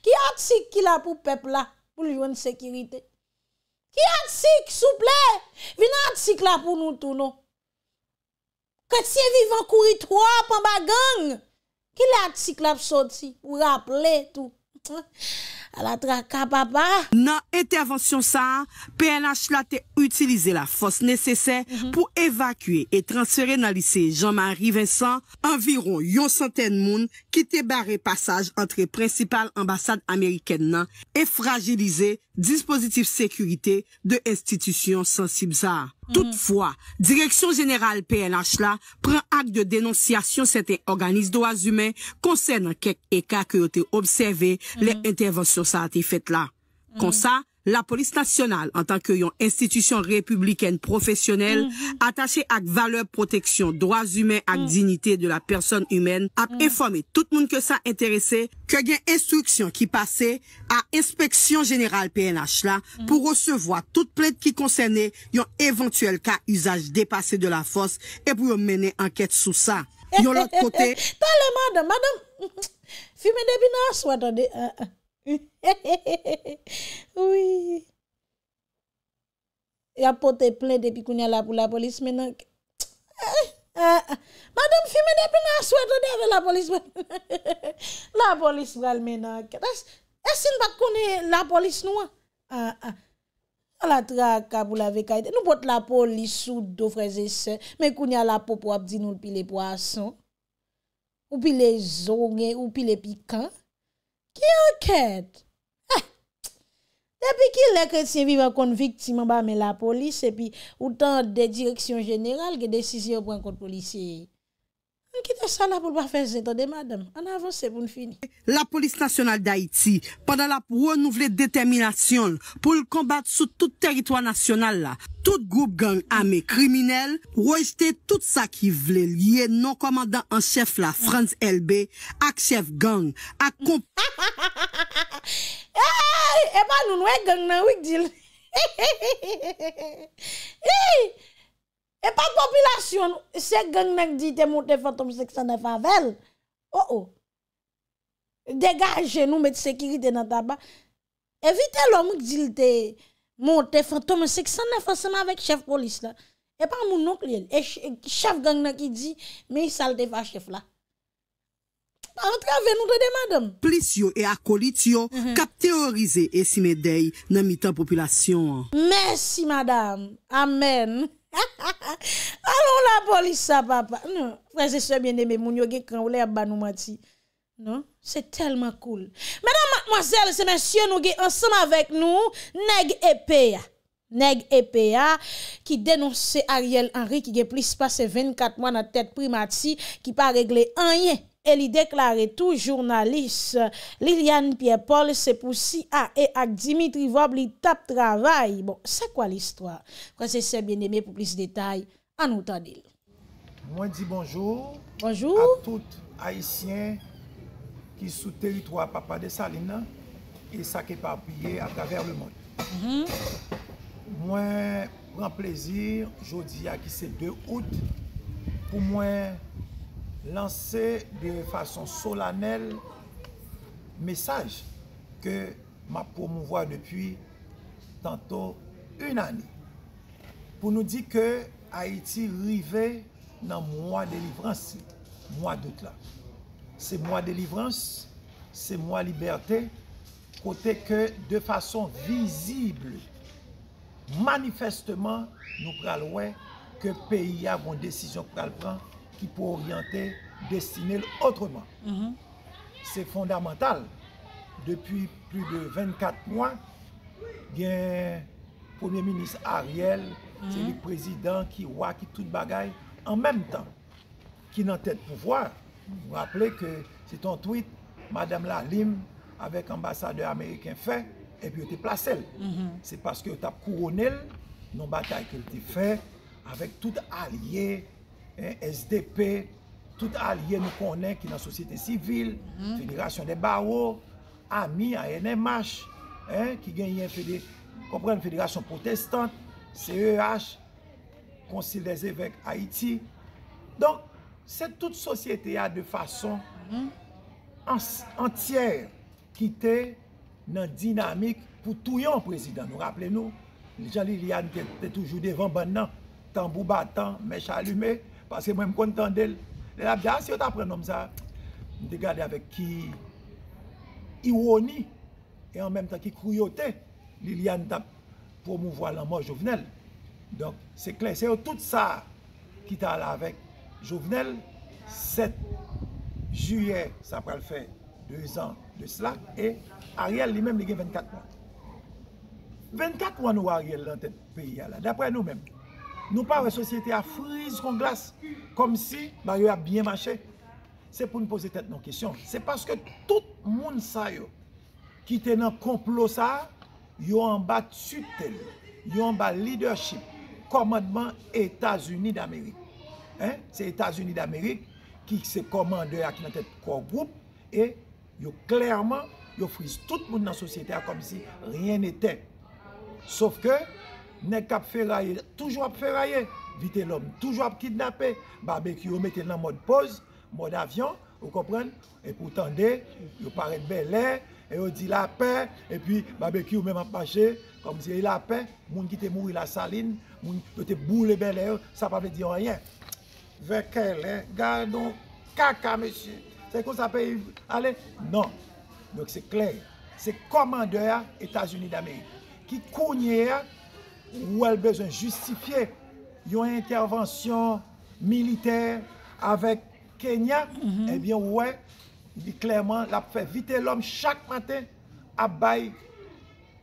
ki atsik ki la pou pepla pou liwen sekirite. Ki atsik souple, vi nan atsik la pou nou tou nou. Kati se vivan kouri 3 pan bagan, ki le atsik la pou sot si, pou raple tou. ala tra ka baba. Nan intervensyon sa, PNH la te utilize la fos nesesè mhm. pou evakwe e transferè nan lise Jean-Marie Vincent, environ yon santèn moun ki te bare pasaj antre prensipal ambasade Ameriken nan e fragilize dispositif sécurité de institutions sensible mhm. Toutefois, Direction générale PNH là prend acte de dénonciation certains organismes droits humains concernant quelques cas qui ont observés, mhm. les interventions ça été faites là. Comme mhm. ça, La polis nasyonal, an tanke yon institisyon republiken profesyonel, atache ak valeur proteksyon, mm. droaz humen ak zinite de la person humen, ap mm. informe tout moun ke sa interese, ke gen instruksyon ki pase a inspeksyon general PNH la, mm. pou resevo a tout plek ki konsene yon eventuel ka usaj depase de la fos, e pou yon mene anket sou sa. Yon lot kote... Ta le mada, madame! Fime debi nan, swa tande... Yapote plen depi kounye la pou la polis menak Badem fime depi nan ah, ah, ah. swet lodeve la polis La polis vral menak Esin bak kounye la polis nou Alatra kabou la vekayte Nou bot la polis sou do freze se Men kounye la pou pou ap di nou Ou pi le poason Ou pi le zonge Ou pi le pikan Ki an kèt? Depi ki lè kèt si yon vivan kon vik timan ba me la polis epi outan de direksyon jeneral ge desisyon pou an kon polisye yi. Nkite sa la pou lwa feze, an avanse pou nfini. La polis nasyonal da iti, padan la pou renouvle determinasyon pou l kombat sou tout teritwa nasyonal la, tout goup gang ame kriminel, wajte tout sa ki vle liye non komandan an chef la, Franz Elbe, ak chef gang, ak kom... Ha ha ha ha ha ha ha ha! E ba nou nou e gang nan wik jil! Hi hi hi hi hi hi! Hii! E pa populasyon, se geng nek di te mou te fatoum seksane favel, o oh, o, oh. degaje nou met sekirite nan taba, evite lò mou ki di te mou te fatoum seksane favel seman vek chef polis la, e pa moun nou kliye, e chef geng nek ki di, me salte fa chef la. Parantre avè nou te de madame. Polisyon e akolitiyon mhm. kap teorize esime dey nan mitan populasyon. Mersi madame, amen. Ha ha ha, alon la polisa papa, nan, freze se bien deme moun yo ge kran ou le a banou mati, nan, se telman koul. Menan mademoiselle se men sien nou ge ansan avek nou, Neg Epea, Neg Epea ki denonse Ariel Henry ki ge plis pase 24 moun a tet primati ki pa regle anye. e li deklare tou jounalis Liliane Pierre-Paul se poussi a e ak Dimitri Vaub li tap travay. Bon, se kwa li stwa? Kwa se se bieneme pou plis detay anoutanil. Mwen di bonjou. Bonjou. A tout aisyen ki sou terito a papa de Salina e sa ke papye a kaver le moun. Mwen mwen plezir jodi a ki se de out pou mwen lanse de fason solanel mesaj ke ma pou mou vwa depi tantou un ane. Pou nou di ke Haiti rive nan moua delivransi, moua dout la. Se moua delivransi, se moua liberté, kote ke de fason vizibli, manifestman nou pral wè ke peyi avon desisyon pral pran ki pou oryante destine l outreman. Mm-hmm. Se fondamental, depi plu de 24 mwan, gen pounye minis Ariel, se mm-hmm. li prezident ki wakit tout bagay, an menm tan, ki nan tèd pouvwa, rappele ke se ton tweet, madame la lim, avèk ambasade amerikèn fè, epi yo te plase l. Mm-hmm. Se paske yo tap kou rounel, nan batay ke l te fè, avèk tout a liye SDP, tout alye nou konen ki nan sosyete sivil, federasyon de Baro, AMI, ANMH, ki gen yon federasyon protestante, CEH, Konsil des Evèk, Haiti. Donk, se tout sosyete ya de fason entyèr ki te nan dinamik pou tou yon prezident nou. Raple nou, lè jan li li an te toujou devan ban nan, tambou batan, mèche alumè, Aske mwen m kontan del El ap jans yo ta pren nom za M de gade avek ki Iwoni E an menm ta ki kruyote Li li an tap pou mou vwa laman jouvenel Donk se kle se yo tout sa Ki ta la avek jouvenel Set Juye sa pral fe Deux an de slak E ariel li menm li gen 24 moun 24 moun ou ariel Dapre nou menm Nou pawe sosyete a friz kon glas kom si, ba yo a byen manche. Se pou nou pose tet nou kisyon. Se paske tout moun sa yo ki ten nan komplos sa, yo an ba tsu ten. Yo an ba leadership. Komadman Etasuni d'Amerik. Se Etasuni d'Amerik ki se komande ak nan tet kogroup, e yo klèrman yo friz tout moun nan sosyete a kom si, ryen ne ten. Sof ke, Nèk ap feraye, toujwa ap feraye. Vite l'om, toujwa ap kidnape. Barbekou, ou mette nan mod pose, mod avyon, ou kompren? E pou tende, ou parek be lè, e ou di lapè, e pi barbekou, ou mèm ap mache, kom di lapè, moun ki te moui la saline, moun ki te boule be lè, sa pape di rayen. Ve ke lè, gardou, kaka meshi. Se kon sape yu? Non, nouk se kley. Se komandeur Etasouni d'Amey, ki kounye a, ou al bejan justifiye yon intervensyon militer avèk Kenya, mhm. ebyen eh ouè di klerman la fè vite lòm chak matè abay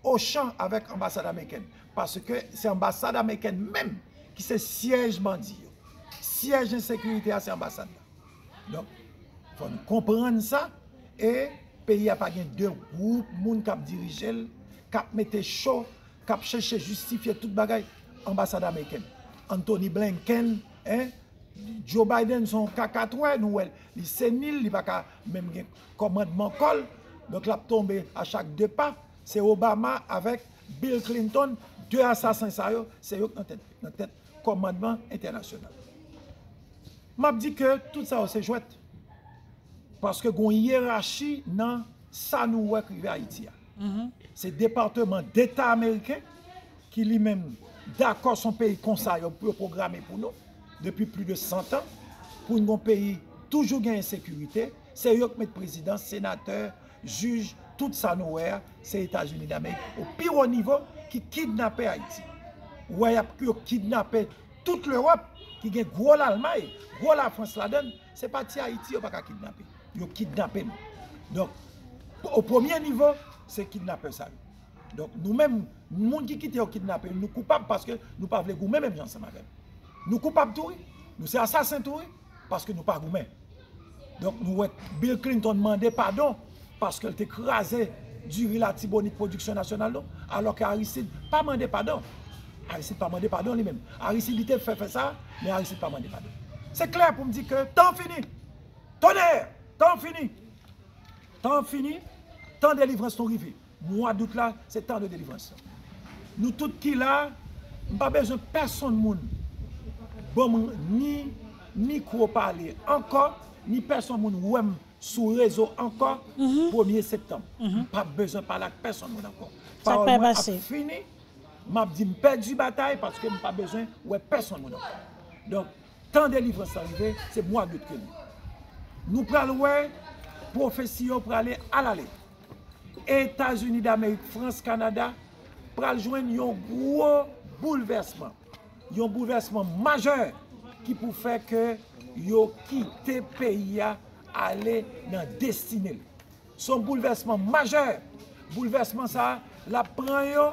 o chan avèk ambassade Ameriken. Paske se ambassade Ameriken mèm ki se sièj bandi yo. Sièj de sekurite a se ambassade la. Fò nou komprende sa e peyi apè gen dè woup moun kap dirijel kap metè chò kap chèche justifye tout bagay ambasade Ameriken. Anthony Blinken, eh, Joe Biden son kakatwe nou el, li senil, li baka menm gen komadman kol, nou klap tombe a chak depa, se Obama avèk Bill Clinton, dwe asasansay yo, se yo nan tèt komadman internasyonal. Map di kè, tout sa ou se jwèt, paske gwen yirachi nan sa nou wèk vya iti ya. Mm-hmm. se departement d'Etat Ameriken, ki li men d'akor son peyi konsay, yo pou yo programe pou nou, depi plu de 100 an, pou yon peyi toujou gen yon sekurite, se yon kmet prezident, senater, juj, tout sa nouè, se Etat-Unis d'Amey, o piro nivou ki kidnapè Haiti. Ouwayap ki yo kidnapè tout l'Europe, ki gen gwo la l'may, gwo la Fransladen, se pati Haiti yo pa ka kidnapè. Yo kidnapè nou. Non, o pwomye nivou, se kidnapè sa. Don nou mèm, moun ki kite yo kidnapè, nou koupap paske nou pa vle goumè mèm jan sa magèm. Nou koupap toui, nou se asasin toui, paske nou pa goumè. Don nou wèk Bill Clinton mande padon, paske l te krasè di rila tibonik prodüksyon nasyonal don, alòk a risid pa mande padon. A risid pa mande padon li mèm. A risid lite fè fè sa, mè a risid pa mande padon. Se kler pou m di kler, tan fini. Tonè, tan fini. Tan fini, tan fini. Tant de livranse ton rive, mwa dout la, se tant de livranse. Nou tout ki la, mpa bejan person moun, bon mwen ni, ni kwo pale anko, ni person moun wèm sou rezo anko, mhm. 1er septem, mpa mhm. bejan pale ak person moun anko. Sa kwa basi. Pa ou mwen ap fini, mpa di mpe di batay, pati ke mpa bejan wè person moun anko. Donk, tant de livranse ton rive, se mwa dout ke nou. Nou pral wè, profesyon pralè, alalè. Etats-Unis d'Amerik, France, Kanada, praljouen yon gwo boulevesman. Yon boulevesman majeur ki pou fè ke yo kite peyi a ale nan destine. Son boulevesman majeur, boulevesman sa, la pran yo,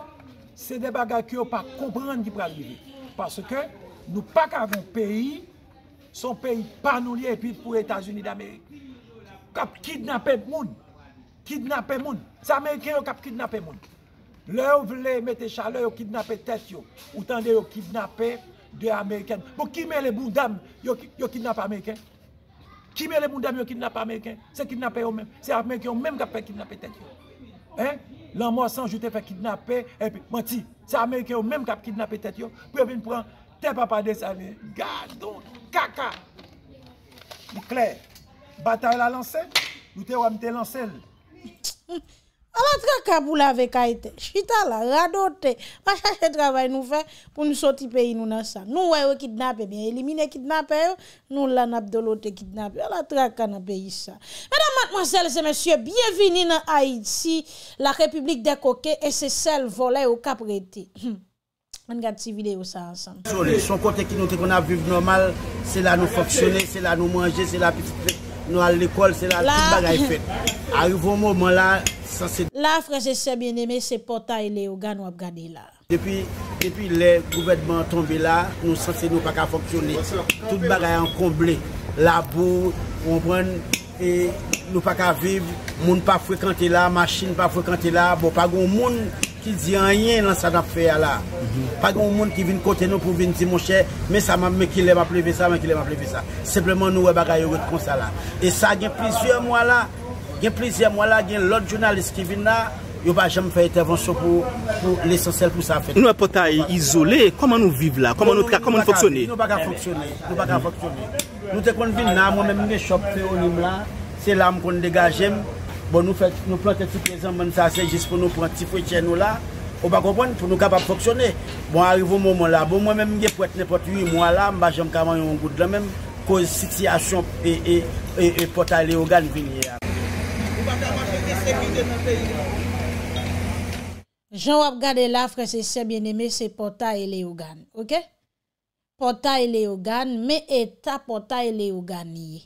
se debaga ki yo pa kompran di praljouen. Paske nou pak avon peyi, son peyi panou liye epi pou Etats-Unis d'Amerik. Kap kid nan pey moun. Kidnapè moun. Se Ameriken yo kap kidnapè moun. Le ou vle mette chale yo kidnapè tèt yo. Ou tan de yo kidnapè de Ameriken. Bo ki me le bou dam yo kidnapè Ameriken. Ki me le bou dam yo kidnapè Ameriken. Se kidnapè yo men. Se Ameriken yo men kap pe kidnapè tèt yo. Hein? Lan mwa sanj yo te pe kidnapè. Mwen ti. Se Ameriken yo men kap kidnapè tèt yo. Pwè vin pran te papade sa mi. Gaj don. Kaka. Mwen kler. Bata yo la lansè. Yo te wame te lansèl. Hmm. A la tra ka bou la vek a ite Chita la, rado te Pachache travay nou fe pou nou soti peyi nou nasan Nou wè wè kidnapè, mè elimine kidnapè Nou lan abdolo te kidnapè A la tra ka na peyi sa Mèdam matmòsel, zè mèsyè, biyevini nan Haiti La republik de Koke E se sel vole hmm. ou kapreti Mèn gade si videyo sa ansan Son kote ki nou te kon a vive normal Se la nou foksyone, se la nou manje Se la piti piti Nou al l'ekol, sè la, tout bagay fèt. A yu vò mò mò la, sanse... La, fransè sè bienemè, sè pota ilè ou gan wap gani la. Depi lè, pou vetman tombe la, nou sanse nou pa ka foksyonè. Tout bagay an komble. La bou, ou mwen, nou pa ka viv. Moun pa fwekantè la, machin pa fwekantè la, bo pa goun moun. ki di anyen nan san ap fè ya la. Pa gen ou moun ki vin kote nou pou vin di monshe, men sa men ki le ma pleve sa, men ki le ma pleve sa. Simpleman nou e baga yo wet kon sa la. E sa gen plizye mwa la, gen plizye mwa la, gen lot jounalist ki vin la, yo ba jem fè etevansyo pou l'esosel pou sa fè. Nou e pota e izole, koman nou vive la? Koman nou foksyone? Nou baga foksyone. Nou te kon vin nan, moun men mwen shopte ou nim la, se la moun kon degajem, Bon nou plante tout le zan man sa se jist pou nou pranti pou y chen nou la. Ou ba kompon pou nou kap ap foksyone. Bon arivo moun moun la. Bon moun men mge pou et nepot yu moun la. Mba jom kaman yon goud la men. Ko siti asomp e pota yle yogan vini ya. Jom ap gade la fre se se bieneme se pota yle yogan. Ok? Pota yle yogan me eta pota yle yogan yi.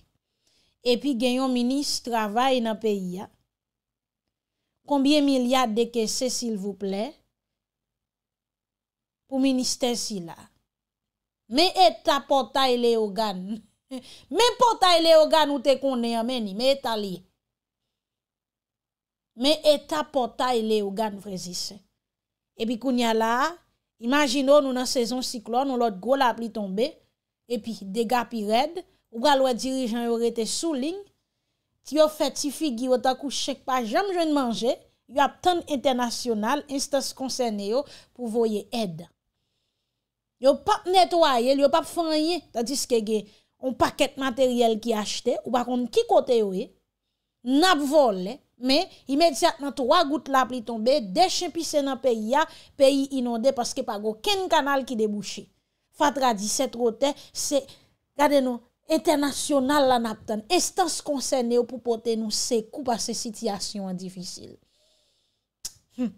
epi genyon minis travaye na peyi ya, konbyen milyat deke se sil vouple, pou minis te si la, men etta potay le ogan, men potay le ogan ou te konen ameni, men etta li, men etta potay le ogan vrezi se, epi koun ya la, imagino nou nan sezon siklon, nou lot go la ap li tombe, epi dega pi red, ou bralwa dirijan yo rete souling, ti yo feti figi yo takou chek pa jam jwen manje, yo ap tan internasyonal, instans konsen yo pou voye ed. Yo pap netwaye, yo pap fanye, tadis kege, on paket materyel ki achete, ou bakon ki kote we, nap vole, me, imediat nan 3 gout lap li tombe, dech empise nan peyi ya, peyi inonde, paske pa go ken kanal ki debuche. Fatra 17 roten, se, gade nou, Eter nasyonal lan ap tan. Estans konsen yo pou pote nou se koupa se sityasyon an difisil. Hmm.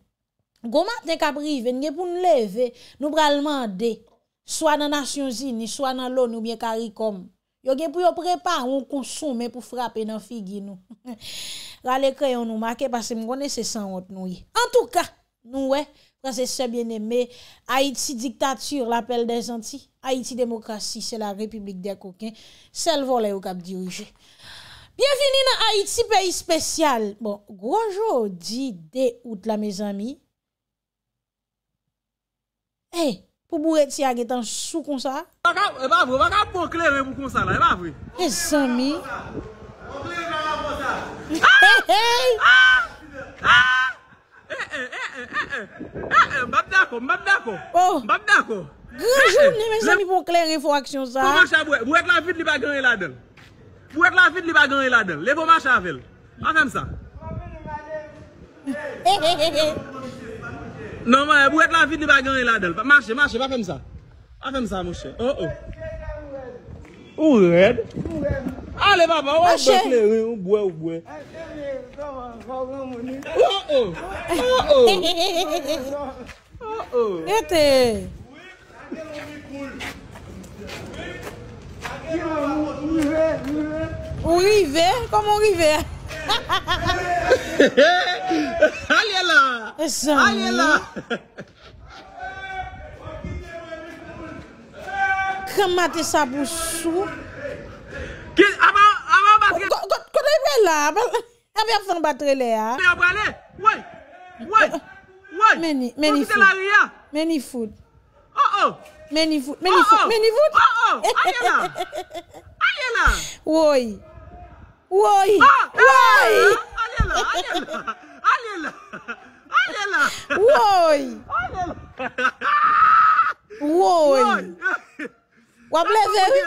Goma te kaprive, nge pou nou leve, nou pral mande. Soan nan asyon zini, soan nan lon nou bye karikom. Yo gen pou yo prepa, ou konsume pou frape nan figi nou. Rale kreyon nou make, basi mgonese san ot nou yi. An tou ka, nou wey. Prase sebyen eme, Haiti diktatur, lapel de zanti, Haiti demokrasi, se la republik de kokin, sel volay ou kap dirije. Bienveni nan Haiti, peyi spesyal, bon, gwojodi de out la me zami. Hey, pou bou eti agetan sou konsa? E bavou, wak ap pokler mwen pou konsa la, e bavou. E zami. Mbapdako, mbapdako oh. Mbapdako Granjouni eh, eh, men sami pou kler refor aksyon sa Pou ek lan fit li bagan e la del Pou ek lan fit li bagan e la del Levo mach avel Mbapdako Mbapdako Mbapdako Mbapdako Mbapdako Mbapdako Mbapdako Ale baba wè fèk lè rè, wè wè wè wè. Ou ou ou ou. Ou ou ou ou. Ou ou ou ou. Etè. Ou ive, kèm ou ive. Ale la, ale la. Kèm atè sa bousou. Kote yon bre la? Ape yon batre le ya? Mèni foud? Mèni foud? A lè la? Woy! Woy! A lè la? A lè la? Woy! Woy! Wab le zèri?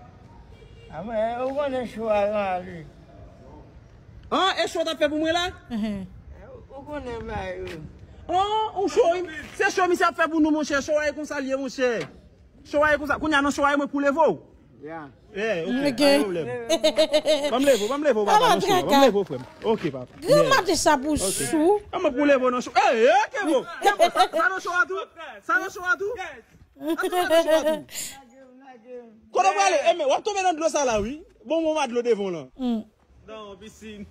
Amè, ou konè chou agan li. An, e chou da pe pou mwen lan? An, ou konè bayi li. An, ou chou im... Se chou mi se ap fe pou nou monshe, chou ae kon salye monshe. Chou ae kon salye... Koun ya nan chou ae mwen pou levou? Ya. E, ok. Lè gen. Vam levou, vam levou vapa nan chou ae. A la drenka. Vam levou fwem. Ok, papa. Gè mè de sa bousou. A mwen pou levou nan chou... E, e, kemò. E, e, kemò. Sa nan chou a dù? Sa nan chou a dù? A Kwa do pa le, wap tou men an dlo sa la wii, bon mou mwa dlo devon la. Nan, bisin.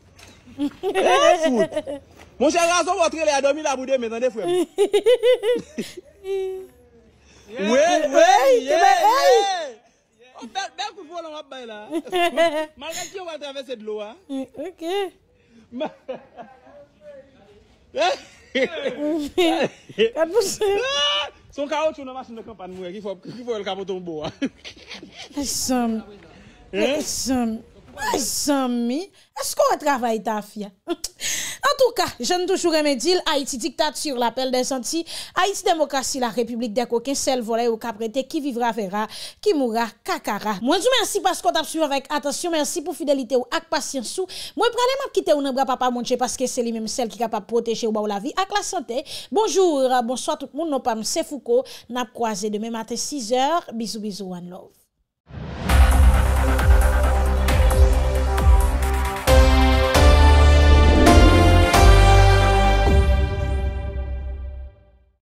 Mwen chan rason wap trele a domi la boudè men nan defwem. Wey, wey, wey, wey. Bek pou folan wap bay la. Malka ki yon wap travese dlo a. Ok. A pousen. A pousen. Son kaout yon nomas yon dekampan mwen, ki fo el kapoton mboa. Esan mi, esan eh? mi, esan mi, esko e travay tafya. An tou ka, jen tou chou remedil, Haïti diktat sur l'apel desanti, Haïti demokrasi la republik deko ke sel vole ou kaprete, ki vivra vera, ki moura kakara. Mwen jou mersi paskot ap suivan vek, atasyon mersi pou fidelite ou ak pasyansou, mwen pralem ap kite ou nan bra pa pa mounche paske seli menm sel ki ka pa proteje ou ba ou la vi ak la sante. Bonjour, bonsoit tout moun, non pa mse fouko, nap kwaze deme matre 6 er, bizou bizou an love.